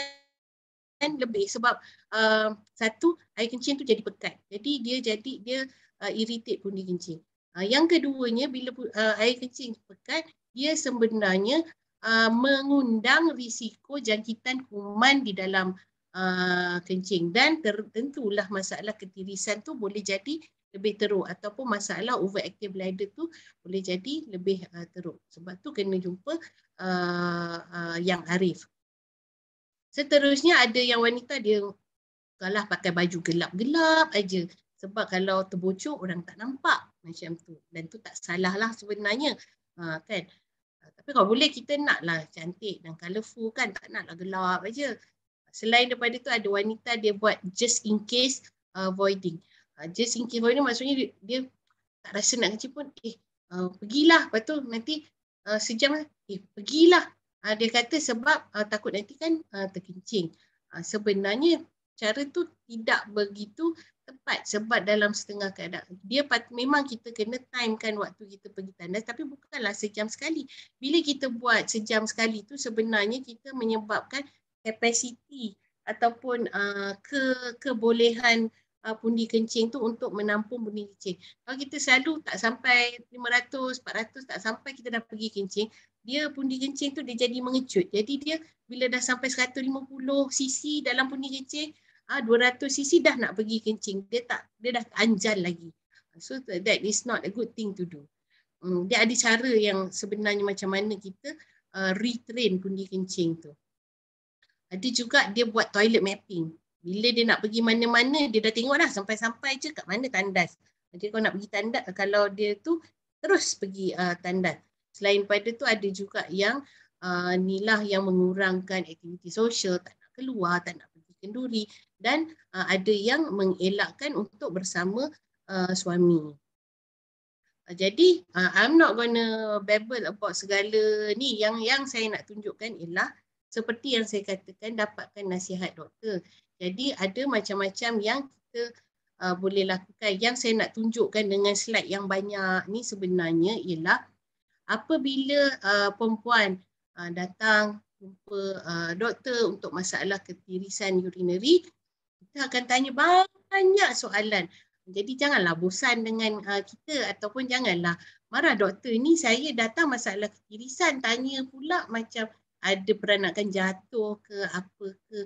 lebih sebab uh, satu air kencing tu jadi pekat. Jadi dia jadi dia uh, irritate pundi kencing. Uh, yang keduanya bila uh, air kencing pekat dia sebenarnya Uh, mengundang risiko jangkitan kuman di dalam uh, kencing dan ter- tentulah masalah ketirisan tu boleh jadi lebih teruk ataupun masalah overactive bladder tu boleh jadi lebih uh, teruk sebab tu kena jumpa uh, uh, yang arif seterusnya ada yang wanita dia kalah pakai baju gelap-gelap aja sebab kalau terbocor orang tak nampak macam tu dan tu tak salah lah sebenarnya uh, kan uh, Ah, tapi kalau boleh kita nak lah cantik dan colourful kan tak nak naklah gelap aja. Selain daripada tu ada wanita dia buat just in case avoiding. Uh, uh, just in case avoiding maksudnya dia, dia tak rasa nak kecil pun eh uh, pergilah lepas tu nanti uh, sejam eh pergilah. Uh, dia kata sebab uh, takut nanti kan uh, terkencing. Uh, sebenarnya cara tu tidak begitu tepat sebab dalam setengah keadaan dia pat, memang kita kena timekan waktu kita pergi tandas tapi bukanlah sejam sekali bila kita buat sejam sekali tu sebenarnya kita menyebabkan kapasiti ataupun uh, ke kebolehan uh, pundi kencing tu untuk menampung pundi kencing kalau kita selalu tak sampai 500 400 tak sampai kita dah pergi kencing dia pundi kencing tu dia jadi mengecut jadi dia bila dah sampai 150 cc dalam pundi kencing ah 200 cc dah nak pergi kencing dia tak dia dah anjal lagi so that is not a good thing to do hmm, dia ada cara yang sebenarnya macam mana kita uh, retrain pundi kencing tu ada juga dia buat toilet mapping bila dia nak pergi mana-mana dia dah tengok dah sampai-sampai je kat mana tandas jadi kalau nak pergi tandas kalau dia tu terus pergi uh, tandas selain pada tu ada juga yang uh, nilah yang mengurangkan aktiviti sosial tak nak keluar tak nak kenduri dan uh, ada yang mengelakkan untuk bersama uh, suami. Uh, jadi uh, I'm not going to babble about segala ni yang yang saya nak tunjukkan ialah seperti yang saya katakan dapatkan nasihat doktor. Jadi ada macam-macam yang kita uh, boleh lakukan. Yang saya nak tunjukkan dengan slide yang banyak ni sebenarnya ialah apabila uh, perempuan uh, datang jumpa uh, doktor untuk masalah ketirisan urinary kita akan tanya banyak soalan jadi janganlah bosan dengan uh, kita ataupun janganlah marah doktor ni saya datang masalah ketirisan tanya pula macam ada peranakan jatuh ke apa ke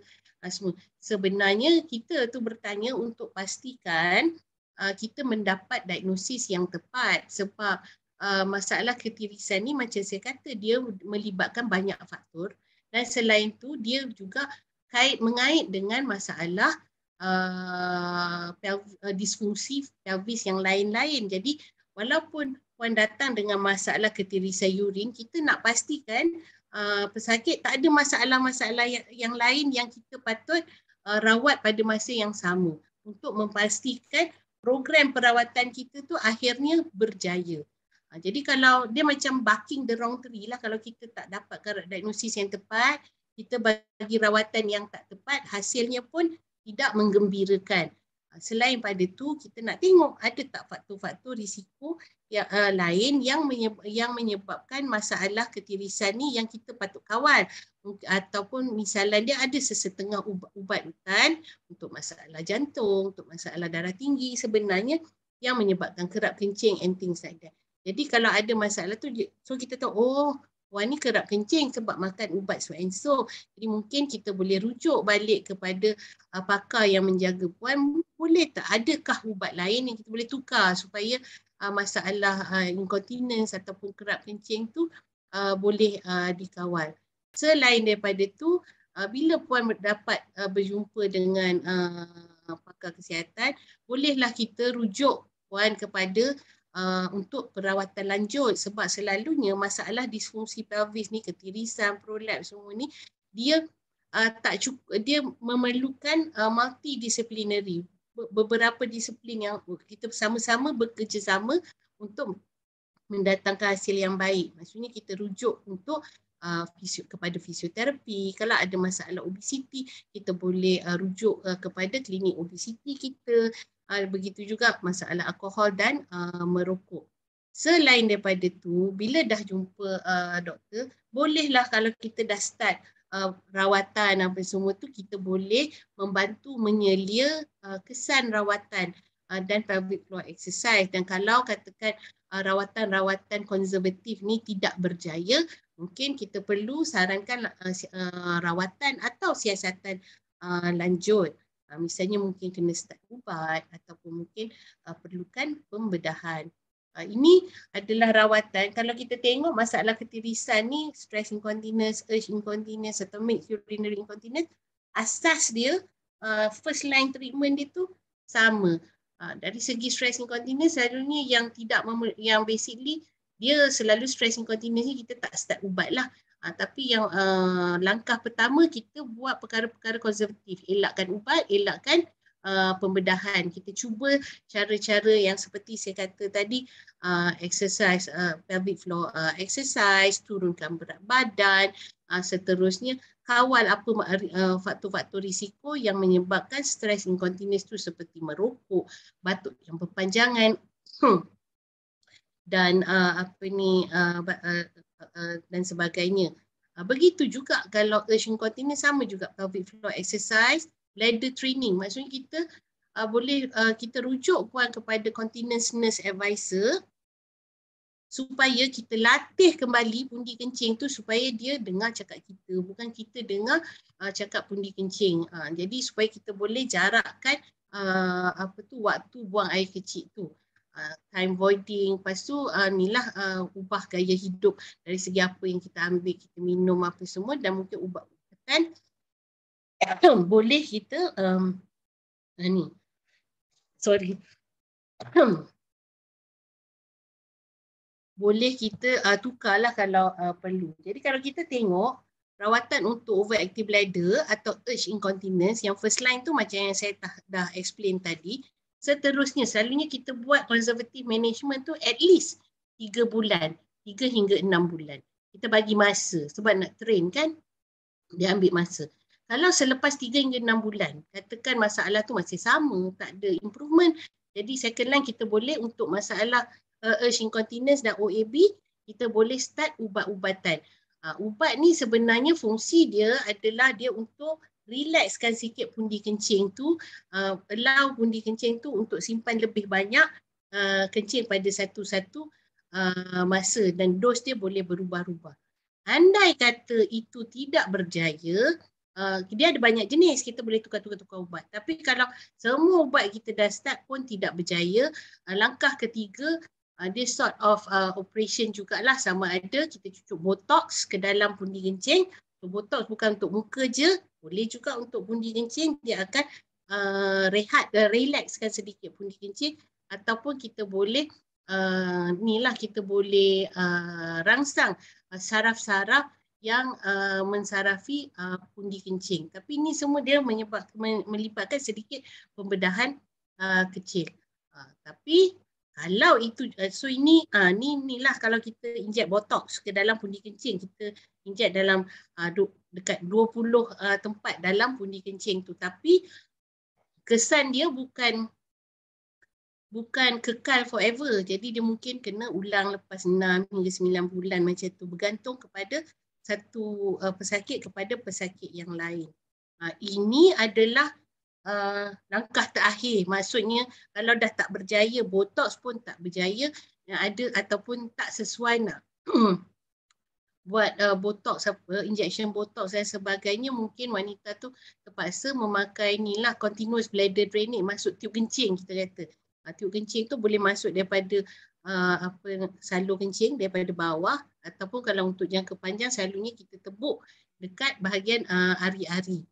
uh, semua sebenarnya kita tu bertanya untuk pastikan uh, kita mendapat diagnosis yang tepat sebab Uh, masalah ketirisan ni macam saya kata dia melibatkan banyak faktor dan selain tu dia juga kait mengait dengan masalah uh, pelv, uh, disfungsi pelvis yang lain-lain. Jadi walaupun puan datang dengan masalah ketirisan urin, kita nak pastikan uh, pesakit tak ada masalah-masalah yang, yang lain yang kita patut uh, rawat pada masa yang sama untuk memastikan program perawatan kita tu akhirnya berjaya. Ha, jadi kalau dia macam barking the wrong tree lah kalau kita tak dapatkan diagnosis yang tepat, kita bagi rawatan yang tak tepat, hasilnya pun tidak menggembirakan. Ha, selain pada tu kita nak tengok ada tak faktor-faktor risiko yang uh, eh, lain yang menyebab, yang menyebabkan masalah ketirisan ni yang kita patut kawal ataupun misalnya dia ada sesetengah ubat-ubat hutan untuk masalah jantung, untuk masalah darah tinggi sebenarnya yang menyebabkan kerap kencing and things like that. Jadi kalau ada masalah tu, so kita tahu, oh wani kerap kencing sebab makan ubat so and so. Jadi mungkin kita boleh rujuk balik kepada uh, pakar yang menjaga puan. Boleh tak? Adakah ubat lain yang kita boleh tukar supaya uh, masalah uh, incontinence ataupun kerap kencing tu uh, boleh uh, dikawal. Selain daripada tu, uh, bila puan dapat uh, berjumpa dengan uh, pakar kesihatan, bolehlah kita rujuk puan kepada Uh, untuk perawatan lanjut sebab selalunya masalah disfungsi pelvis ni ketirisan prolaps semua ni dia uh, tak cukup, dia memerlukan uh, multidisciplinary beberapa disiplin yang kita sama-sama bekerjasama untuk mendatangkan hasil yang baik. Maksudnya kita rujuk untuk Uh, fisio, kepada fisioterapi. Kalau ada masalah obesiti, kita boleh uh, rujuk uh, kepada klinik obesiti kita. Uh, begitu juga masalah alkohol dan uh, merokok. Selain daripada tu, bila dah jumpa uh, doktor, bolehlah kalau kita dah start uh, rawatan apa semua tu, kita boleh membantu menyelia uh, kesan rawatan uh, dan pelvic floor exercise. Dan kalau katakan uh, rawatan-rawatan konservatif ni tidak berjaya, mungkin kita perlu sarankan uh, uh, rawatan atau siasatan uh, lanjut. Uh, misalnya mungkin kena start ubat ataupun mungkin uh, perlukan pembedahan. ini adalah rawatan. Kalau kita tengok masalah ketirisan ni, stress incontinence, urge incontinence, atau atomic urinary incontinence, asas dia, uh, first line treatment dia tu sama. Uh, dari segi stress incontinence, selalunya yang tidak, yang basically dia selalu stress incontinence ni kita tak start ubat lah. Ha, tapi yang uh, langkah pertama kita buat perkara-perkara konservatif. Elakkan ubat, elakkan uh, pembedahan. Kita cuba cara-cara yang seperti saya kata tadi, uh, exercise, uh, pelvic floor uh, exercise, turunkan berat badan, uh, seterusnya kawal apa uh, faktor-faktor risiko yang menyebabkan stress incontinence tu seperti merokok, batuk yang berpanjangan, hmm dan uh, apa ni uh, uh, uh, uh, dan sebagainya. Uh, begitu juga kalau urge incontinence sama juga pelvic floor exercise, bladder training. Maksudnya kita uh, boleh uh, kita rujuk puan kepada continence nurse advisor supaya kita latih kembali pundi kencing tu supaya dia dengar cakap kita bukan kita dengar uh, cakap pundi kencing. Uh, jadi supaya kita boleh jarakkan uh, apa tu waktu buang air kecil tu. Ah, time voiding lepas tu uh, ah, inilah uh, ah, ubah gaya hidup dari segi apa yang kita ambil kita minum apa semua dan mungkin ubat ubatan boleh kita um, uh, ni sorry boleh kita uh, tukarlah kalau uh, perlu. Jadi kalau kita tengok rawatan untuk overactive bladder atau urge incontinence yang first line tu macam yang saya dah explain tadi seterusnya selalunya kita buat conservative management tu at least tiga bulan tiga hingga enam bulan kita bagi masa sebab nak train kan dia ambil masa kalau selepas tiga hingga enam bulan katakan masalah tu masih sama tak ada improvement jadi second line kita boleh untuk masalah uh, urge incontinence dan OAB kita boleh start ubat-ubatan uh, ubat ni sebenarnya fungsi dia adalah dia untuk relaxkan sikit pundi kencing tu uh, allow pundi kencing tu untuk simpan lebih banyak uh, kencing pada satu-satu uh, masa dan dos dia boleh berubah-ubah andai kata itu tidak berjaya uh, dia ada banyak jenis kita boleh tukar-tukar ubat tapi kalau semua ubat kita dah start pun tidak berjaya uh, langkah ketiga uh, dia sort of uh, operation jugalah sama ada kita cucuk botox ke dalam pundi kencing Botox bukan untuk muka je, boleh juga untuk pundi kencing dia akan uh, rehat dan uh, relaxkan sedikit pundi kencing ataupun kita boleh uh, ni lah kita boleh uh, rangsang uh, saraf-saraf yang uh, mensarafi uh, pundi kencing. Tapi ini semua dia menyebab, melibatkan sedikit pembedahan uh, kecil. Uh, tapi kalau itu eh, so ini uh, ni inilah kalau kita inject botox ke dalam pundi kencing kita inject dalam uh, dekat 20 uh, ah, tempat dalam pundi kencing tu tapi kesan dia bukan bukan kekal forever jadi dia mungkin kena ulang lepas 6 hingga 9 bulan macam tu bergantung kepada satu uh, pesakit kepada pesakit yang lain uh, ini adalah uh, langkah terakhir. Maksudnya kalau dah tak berjaya, botox pun tak berjaya yang ada ataupun tak sesuai nak buat uh, botox apa, injection botox dan sebagainya mungkin wanita tu terpaksa memakai ni lah continuous bladder drainage masuk tiup kencing kita kata. Uh, tiup kencing tu boleh masuk daripada uh, apa salur kencing daripada bawah ataupun kalau untuk jangka panjang selalunya kita tebuk dekat bahagian uh, ari-ari.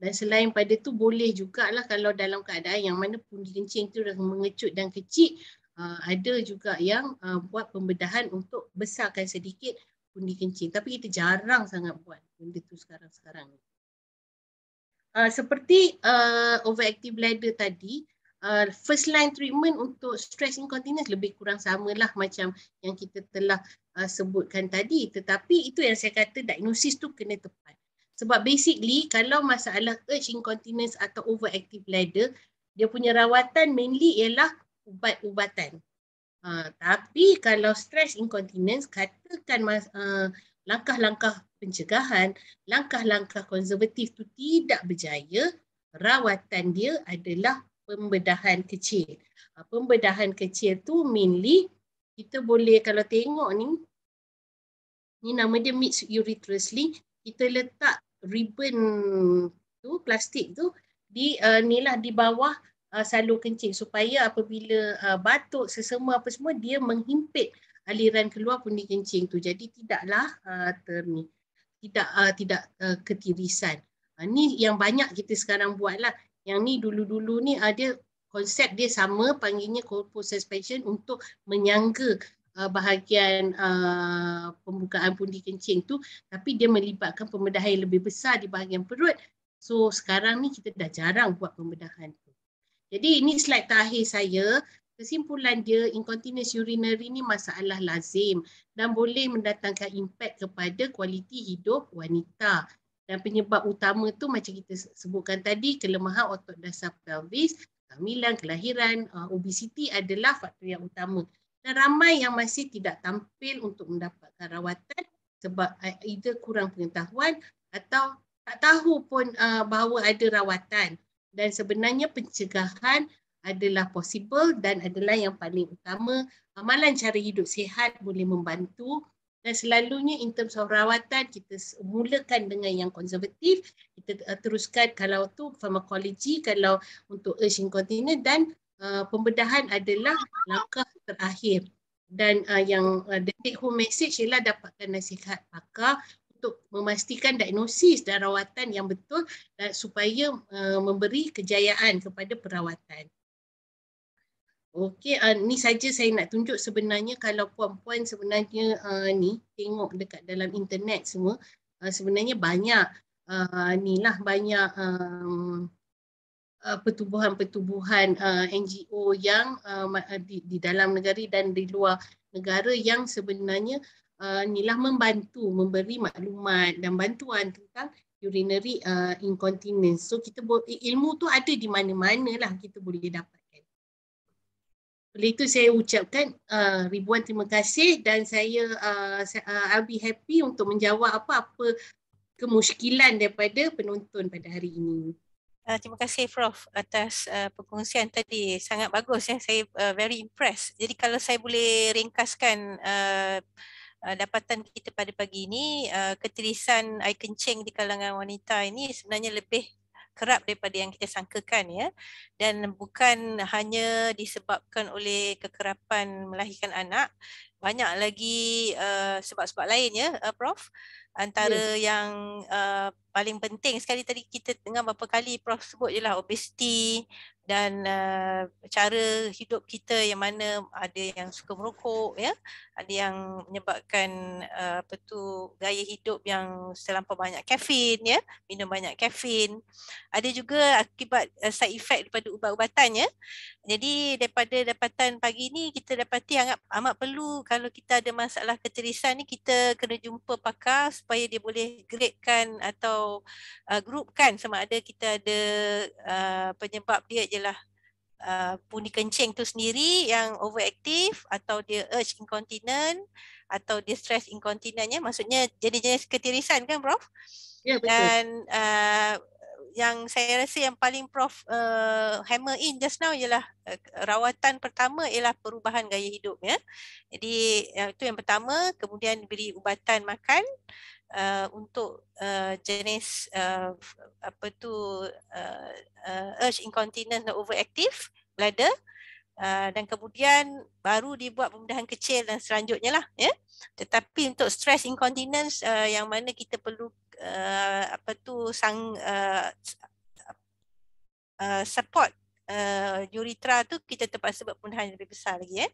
Dan selain pada tu boleh juga lah kalau dalam keadaan yang mana pundi kencing tu dah mengecut dan kecil uh, ada juga yang uh, buat pembedahan untuk besarkan sedikit pundi kencing. Tapi kita jarang sangat buat benda tu sekarang-sekarang Uh, seperti uh, overactive bladder tadi, uh, first line treatment untuk stress incontinence lebih kurang samalah macam yang kita telah uh, sebutkan tadi. Tetapi itu yang saya kata diagnosis tu kena tepat. Sebab basically kalau masalah urge incontinence atau overactive bladder, dia punya rawatan mainly ialah ubat-ubatan. Uh, tapi kalau stress incontinence, katakan mas, ha, langkah-langkah pencegahan, langkah-langkah konservatif tu tidak berjaya, rawatan dia adalah pembedahan kecil. Uh, pembedahan kecil tu mainly kita boleh kalau tengok ni, ni nama dia mixed urethral sling, kita letak ribbon hmm. tu plastik tu di uh, nilah di bawah uh, eh, salur kencing supaya apabila uh, batuk sesama apa semua dia menghimpit aliran keluar pun di kencing tu jadi tidaklah uh, terni tidak uh, tidak uh, ketirisan uh, ni yang banyak kita sekarang buatlah yang ni dulu-dulu ni ada uh, konsep dia sama panggilnya corpus suspension untuk menyangga uh, bahagian uh, pembukaan pundi kencing tu tapi dia melibatkan pembedahan yang lebih besar di bahagian perut so sekarang ni kita dah jarang buat pembedahan tu jadi ini slide terakhir saya kesimpulan dia incontinence urinary ni masalah lazim dan boleh mendatangkan impak kepada kualiti hidup wanita dan penyebab utama tu macam kita sebutkan tadi kelemahan otot dasar pelvis kehamilan, kelahiran, uh, obesiti adalah faktor yang utama dan ramai yang masih tidak tampil untuk mendapatkan rawatan sebab ada eh, kurang pengetahuan atau tak tahu pun uh, bahawa ada rawatan dan sebenarnya pencegahan adalah possible dan adalah yang paling utama amalan cara hidup sihat boleh membantu dan selalunya in terms of rawatan kita mulakan dengan yang konservatif kita eh, teruskan kalau tu farmakologi kalau untuk urge incontinence dan Eh, pembedahan adalah langkah terakhir dan uh, yang uh, the take home message ialah dapatkan nasihat pakar untuk memastikan diagnosis dan rawatan yang betul dan supaya uh, memberi kejayaan kepada perawatan. Okey, uh, ni saja saya nak tunjuk sebenarnya kalau puan-puan sebenarnya uh, ni tengok dekat dalam internet semua uh, sebenarnya banyak uh, ni lah banyak uh, Uh, pertumbuhan-pertumbuhan uh, NGO yang uh, uh, di, di dalam negara dan di luar negara yang sebenarnya uh, inilah membantu memberi maklumat dan bantuan tentang urinary uh, incontinence. So kita bo- ilmu tu ada di mana-mana lah kita boleh dapat. Oleh itu saya ucapkan uh, ribuan terima kasih dan saya, uh, saya uh, I'll be happy untuk menjawab apa-apa kemuskilan daripada penonton pada hari ini. Uh, terima kasih Prof atas uh, perkongsian tadi. Sangat bagus ya. Saya uh, very impressed. Jadi kalau saya boleh ringkaskan uh, uh, dapatan kita pada pagi ini, uh, ketirisan air kencing di kalangan wanita ini sebenarnya lebih kerap daripada yang kita sangkakan ya dan bukan hanya disebabkan oleh kekerapan melahirkan anak banyak lagi uh, sebab-sebab lain ya uh, prof ya. antara yes. yang uh, paling penting sekali tadi kita dengar berapa kali Prof sebut je lah obesiti dan uh, cara hidup kita yang mana ada yang suka merokok ya ada yang menyebabkan uh, apa tu gaya hidup yang terlampau banyak kafein ya minum banyak kafein ada juga akibat uh, side effect daripada ubat-ubatan ya jadi daripada dapatan pagi ni kita dapati amat, amat perlu kalau kita ada masalah keterisan ni kita kena jumpa pakar supaya dia boleh gradekan atau atau uh, grup kan sama ada kita ada uh, penyebab dia ialah uh, puni kencing tu sendiri yang overaktif atau dia urge incontinent atau dia stress incontinent maksudnya jadi jenis ketirisan kan prof ya betul dan uh, yang saya rasa yang paling prof uh, hammer in just now ialah uh, rawatan pertama ialah perubahan gaya hidup ya. Jadi uh, itu yang pertama, kemudian beri ubatan makan, Eh, untuk uh, jenis uh, apa tu uh, uh, urge incontinence overactive bladder uh, dan kemudian baru dibuat pembedahan kecil dan selanjutnya lah ya yeah? tetapi untuk stress incontinence uh, yang mana kita perlu uh, apa tu sang uh, uh, support uh, uh, eh, uretra tu kita terpaksa buat pembedahan lebih besar lagi eh.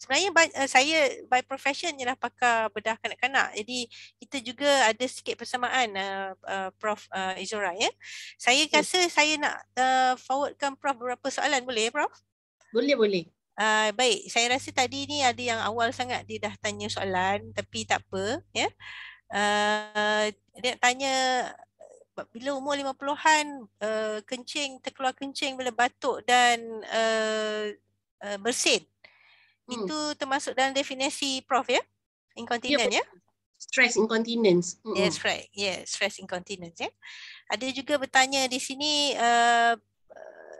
Sebenarnya by, uh, eh, saya by profession ialah pakar bedah kanak-kanak. Jadi kita juga ada sikit persamaan uh, uh, Prof uh, Izora ya. Eh? Saya yes. Ya. rasa saya nak uh, forwardkan Prof beberapa soalan boleh Prof? Boleh boleh. Uh, baik, saya rasa tadi ni ada yang awal sangat dia dah tanya soalan tapi tak apa ya. Yeah? Uh, dia nak tanya bila umur lima puluhan, eh, kencing terkeluar kencing bila batuk dan uh, uh, bersin. Hmm. Itu termasuk dalam definisi prof ya? ya. Incontinence ya. Stress incontinence. Mm-mm. Yes, right. Yes, yeah, stress incontinence ya. Ada juga bertanya di sini uh,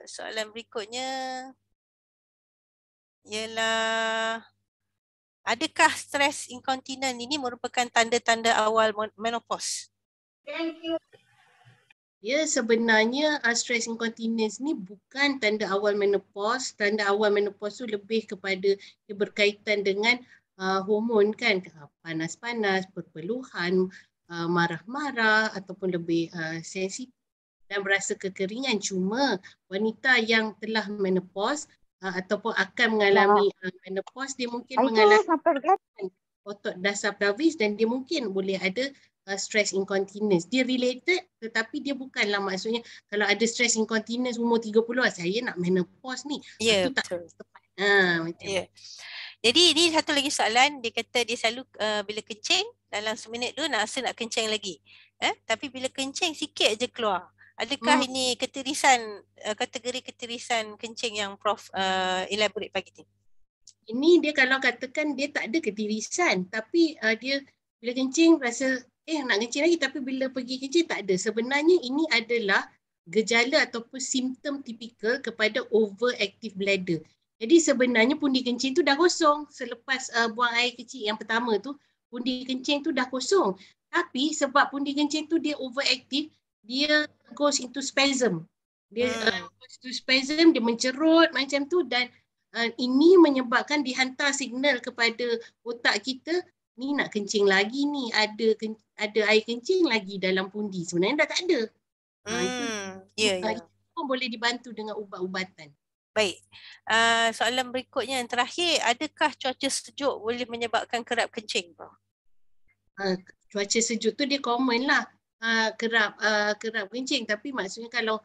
soalan berikutnya ialah adakah stress incontinence ini merupakan tanda-tanda awal menopause? Thank you. Ya, sebenarnya uh, stress incontinence ni bukan tanda awal menopause. Tanda awal menopause tu lebih kepada dia berkaitan dengan uh, hormon kan. Uh, panas-panas, perpeluhan, uh, marah-marah ataupun lebih uh, sensitif dan berasa kekeringan. Cuma wanita yang telah menopause uh, ataupun akan mengalami ya. uh, menopause, dia mungkin Aduh, mengalami otot dasar pelvis dan dia mungkin boleh ada Uh, stress incontinence. Dia related tetapi dia bukanlah maksudnya kalau ada stress incontinence umur 30 saya nak menopause ni. Ya, yeah, tak tepat. Ha, macam yeah. Jadi ini satu lagi soalan dia kata dia selalu uh, bila kencing dalam seminit dua nak rasa nak kencing lagi. Eh tapi bila kencing sikit aje keluar. Adakah hmm. ini ketirisan uh, kategori ketirisan kencing yang prof uh, elaborate pagi ni? Ini dia kalau katakan dia tak ada ketirisan tapi uh, dia bila kencing rasa eh nak kencing lagi tapi bila pergi kencing tak ada. Sebenarnya ini adalah gejala ataupun simptom tipikal kepada overactive bladder. Jadi sebenarnya pundi kencing tu dah kosong selepas uh, buang air kecil yang pertama tu pundi kencing tu dah kosong. Tapi sebab pundi kencing tu dia overactive, dia goes into spasm. Dia hmm. uh, goes into spasm, dia mencerut macam tu dan uh, ini menyebabkan dihantar signal kepada otak kita ni nak kencing lagi ni ada ada air kencing lagi dalam pundi sebenarnya dah tak ada. Hmm. Ha, itu, yeah, yeah. boleh dibantu dengan ubat-ubatan. Baik. Uh, soalan berikutnya yang terakhir, adakah cuaca sejuk boleh menyebabkan kerap kencing? Uh, cuaca sejuk tu dia common lah. Uh, kerap uh, kerap kencing tapi maksudnya kalau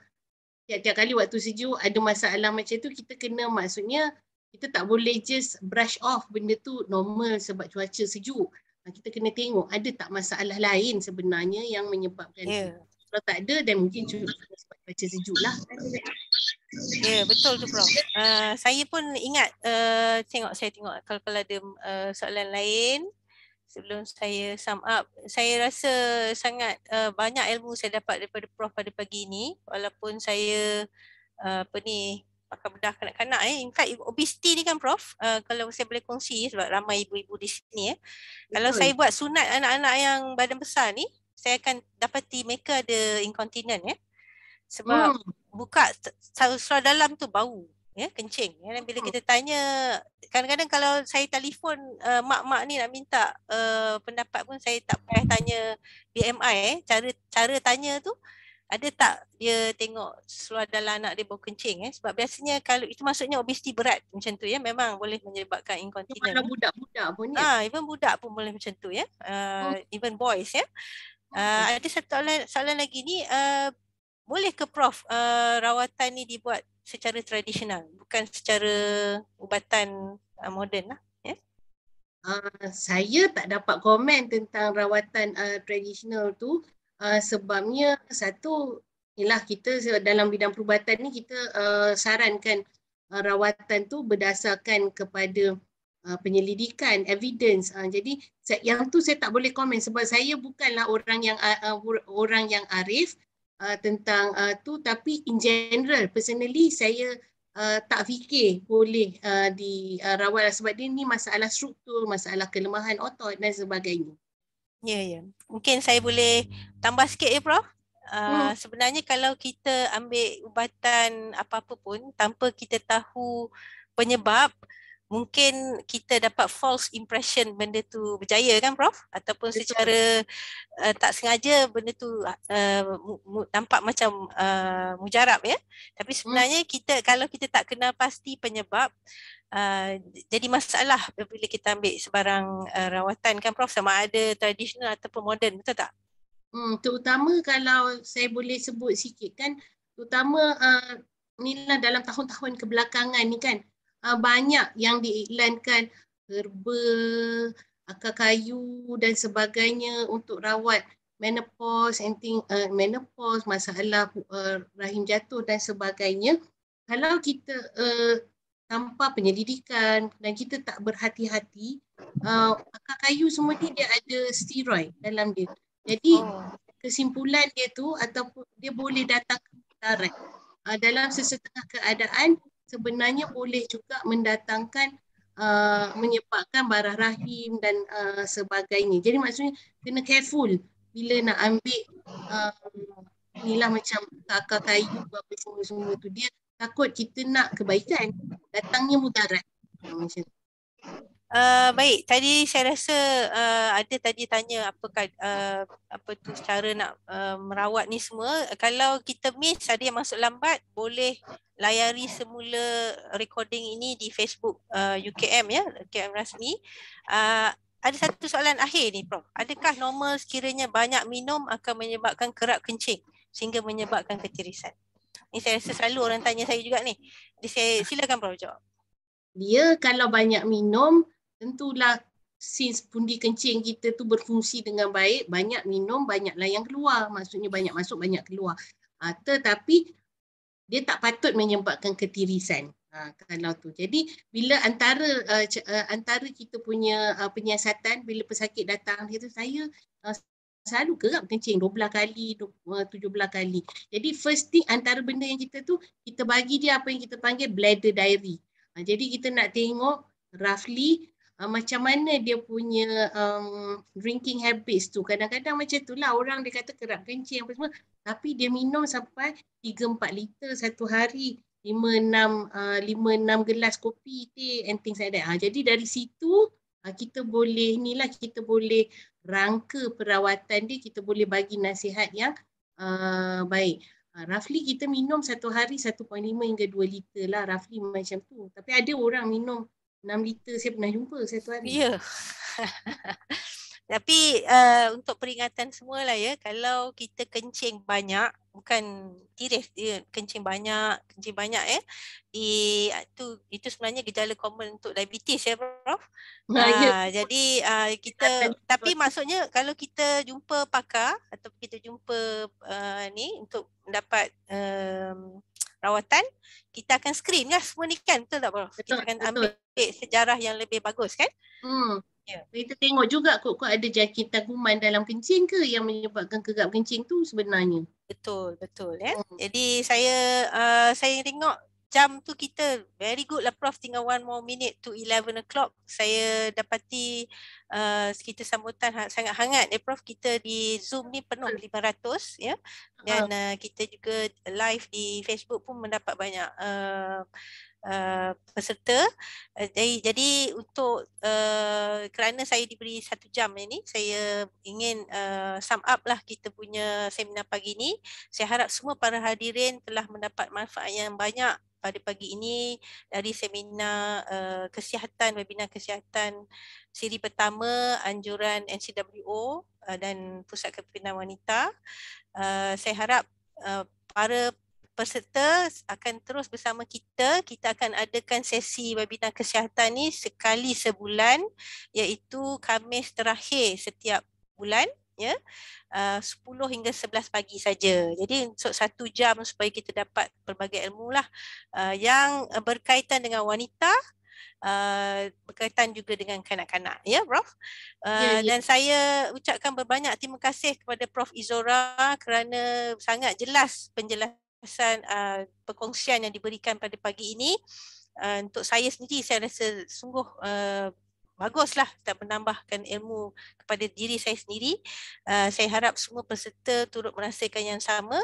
tiap-tiap kali waktu sejuk ada masalah macam tu kita kena maksudnya kita tak boleh just brush off benda tu normal sebab cuaca sejuk. Ah, kita kena tengok ada tak masalah lain sebenarnya yang menyebabkan yeah. Ya. Kalau tak ada dan mungkin cuaca sebab cuaca sejuk lah. Ya yeah, betul tu Prof. Uh, saya pun ingat uh, tengok saya tengok kalau, kalau ada uh, soalan lain sebelum saya sum up. Saya rasa sangat uh, banyak ilmu saya dapat daripada Prof pada pagi ini walaupun saya uh, apa ni pakai bedah kanak-kanak eh. In fact obesiti ni kan prof, uh, kalau saya boleh kongsi sebab ramai ibu-ibu di sini eh. Kalau saya buat sunat anak-anak yang badan besar ni, saya akan dapati mereka ada incontinent ya. Eh. Sebab hmm. buka seluar dalam tu bau ya kencing. Ya, dan bila hmm. kita tanya kadang-kadang kalau saya telefon uh, mak-mak ni nak minta uh, pendapat pun saya tak payah tanya BMI eh. cara cara tanya tu ada tak dia tengok seluar dalam anak dia bau kencing eh sebab biasanya kalau itu maksudnya obesiti berat macam tu ya memang boleh menyebabkan incontinence kalau ya? budak-budak pun ya ah even budak pun boleh macam tu ya uh, oh. even boys ya uh, ada satu soalan, soalan lagi ni uh, boleh ke prof uh, rawatan ni dibuat secara tradisional bukan secara ubatan uh, moden lah Uh, saya tak dapat komen tentang rawatan uh, tradisional tu Ah, sebabnya satu ialah kita dalam bidang perubatan ni kita uh, sarankan uh, rawatan tu berdasarkan kepada uh, penyelidikan evidence uh, jadi yang tu saya tak boleh komen sebab saya bukanlah orang yang uh, orang yang arif uh, tentang uh, tu tapi in general personally saya uh, tak fikir boleh uh, dirawat lah sebab dia ni masalah struktur masalah kelemahan otot dan sebagainya Ya, yeah, ya. Yeah. Mungkin saya boleh tambah sikit ya Prof. Uh, hmm. Sebenarnya kalau kita ambil ubatan apa-apa pun tanpa kita tahu penyebab, mungkin kita dapat false impression benda tu berjaya kan prof ataupun Betul. secara uh, tak sengaja benda tu uh, nampak macam uh, mujarab ya tapi hmm. sebenarnya hmm. kita kalau kita tak kenal pasti penyebab uh, jadi masalah bila kita ambil sebarang uh, rawatan kan prof sama ada tradisional ataupun moden betul tak hmm terutama kalau saya boleh sebut sikit kan terutama uh, inilah dalam tahun-tahun kebelakangan ni kan uh, banyak yang diiklankan herba, akar kayu dan sebagainya untuk rawat menopause, anything uh, eh, menopause, masalah uh, rahim jatuh dan sebagainya. Kalau kita uh, tanpa penyelidikan dan kita tak berhati-hati, uh, akar kayu semua ni dia ada steroid dalam dia. Jadi oh. kesimpulan dia tu ataupun dia boleh datang ke darat. Uh, dalam sesetengah keadaan sebenarnya boleh juga mendatangkan uh, menyepakkan barah rahim dan uh, sebagainya. Jadi maksudnya kena careful bila nak ambil uh, inilah macam kakak kayu apa semua semua tu dia takut kita nak kebaikan datangnya mudarat. Macam tu. Uh, baik tadi saya rasa uh, ada tadi tanya apakah uh, apa tu cara nak uh, merawat ni semua kalau kita miss ada yang masuk lambat boleh layari semula recording ini di Facebook uh, UKM ya UKM rasmi uh, ada satu soalan akhir ni prof adakah normal sekiranya banyak minum akan menyebabkan kerap kencing sehingga menyebabkan ketirisan ni saya rasa selalu orang tanya saya juga ni Jadi saya silakan prof jawab dia kalau banyak minum tentulah since pundi kencing kita tu berfungsi dengan baik, banyak minum, banyak layang keluar. Maksudnya banyak masuk, banyak keluar. Ha, tetapi dia tak patut menyebabkan ketirisan. Ha, kalau tu. Jadi bila antara uh, uh, antara kita punya uh, penyiasatan bila pesakit datang dia kata saya uh, selalu kerap kencing 12 kali, 17 kali. Jadi first thing antara benda yang kita tu kita bagi dia apa yang kita panggil bladder diary. Ha, jadi kita nak tengok roughly uh, macam mana dia punya um, drinking habits tu. Kadang-kadang macam tu lah orang dia kata kerap kencing apa semua. Tapi dia minum sampai 3-4 liter satu hari. 5-6 uh, ah, gelas kopi teh and things like that. Ha, jadi dari situ uh, kita boleh ni lah kita boleh rangka perawatan dia. Kita boleh bagi nasihat yang uh, baik. Roughly kita minum satu hari 1.5 hingga 2 liter lah. Roughly macam tu. Tapi ada orang minum 6 liter saya pernah jumpa satu hari. Ya. Yeah. Tapi uh, untuk peringatan semua lah ya, kalau kita kencing banyak, bukan tirif dia kencing banyak, kencing banyak ya. Di itu itu sebenarnya gejala common untuk diabetes ya prof. Nah, uh, yeah. jadi uh, kita tapi maksudnya kalau kita jumpa pakar atau kita jumpa uh, ni untuk dapat uh, rawatan kita akan screen kan semua ni kan betul tak prof kita akan betul. ambil sejarah yang lebih bagus kan hmm ya yeah. kita tengok juga kok kok ada jangkitan kuman dalam kencing ke yang menyebabkan kerap kencing tu sebenarnya betul betul ya hmm. jadi saya uh, saya tengok jam tu kita very good lah prof tinggal one more minute to 11 o'clock saya dapati uh, eh, kita sambutan ha, sangat hangat ya eh, prof kita di Zoom ni penuh 500 hmm. ya dan uh, kita juga live di Facebook pun mendapat banyak uh, Uh, peserta jadi jadi untuk uh, kerana saya diberi satu jam ini saya ingin uh, sum up lah kita punya seminar pagi ini saya harap semua para hadirin telah mendapat manfaat yang banyak pada pagi ini dari seminar uh, kesihatan webinar kesihatan siri pertama anjuran NCWO uh, dan Pusat Kepimpinan Wanita. Uh, saya harap uh, para peserta akan terus bersama kita. Kita akan adakan sesi webinar kesihatan ni sekali sebulan iaitu Khamis terakhir setiap bulan ya. Uh, 10 hingga 11 pagi saja. Jadi untuk satu jam supaya kita dapat pelbagai ilmu lah uh, yang berkaitan dengan wanita, Uh, berkaitan juga dengan kanak-kanak ya prof uh, ya, ya, dan saya ucapkan berbanyak terima kasih kepada prof Izora kerana sangat jelas penjelasan uh, perkongsian yang diberikan pada pagi ini uh, untuk saya sendiri saya rasa sungguh uh, Baguslah kita menambahkan ilmu kepada diri saya sendiri. Uh, saya harap semua peserta turut merasakan yang sama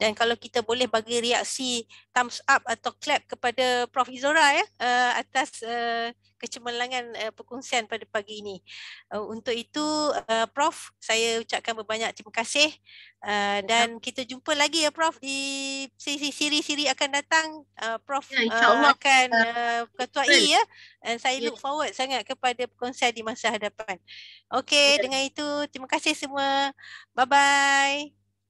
dan kalau kita boleh bagi reaksi thumbs up atau clap kepada Prof Izora ya uh, atas uh, kecemerlangan uh, perkongsian pada pagi ini. Uh, untuk itu uh, Prof saya ucapkan berbanyak terima kasih uh, dan kita jumpa lagi ya Prof di siri-siri akan datang uh, Prof uh, akan uh, ketuai e, ya dan saya ya. look forward sangat kepada perkongsian di masa hadapan. Okey dengan itu terima kasih semua. Bye bye.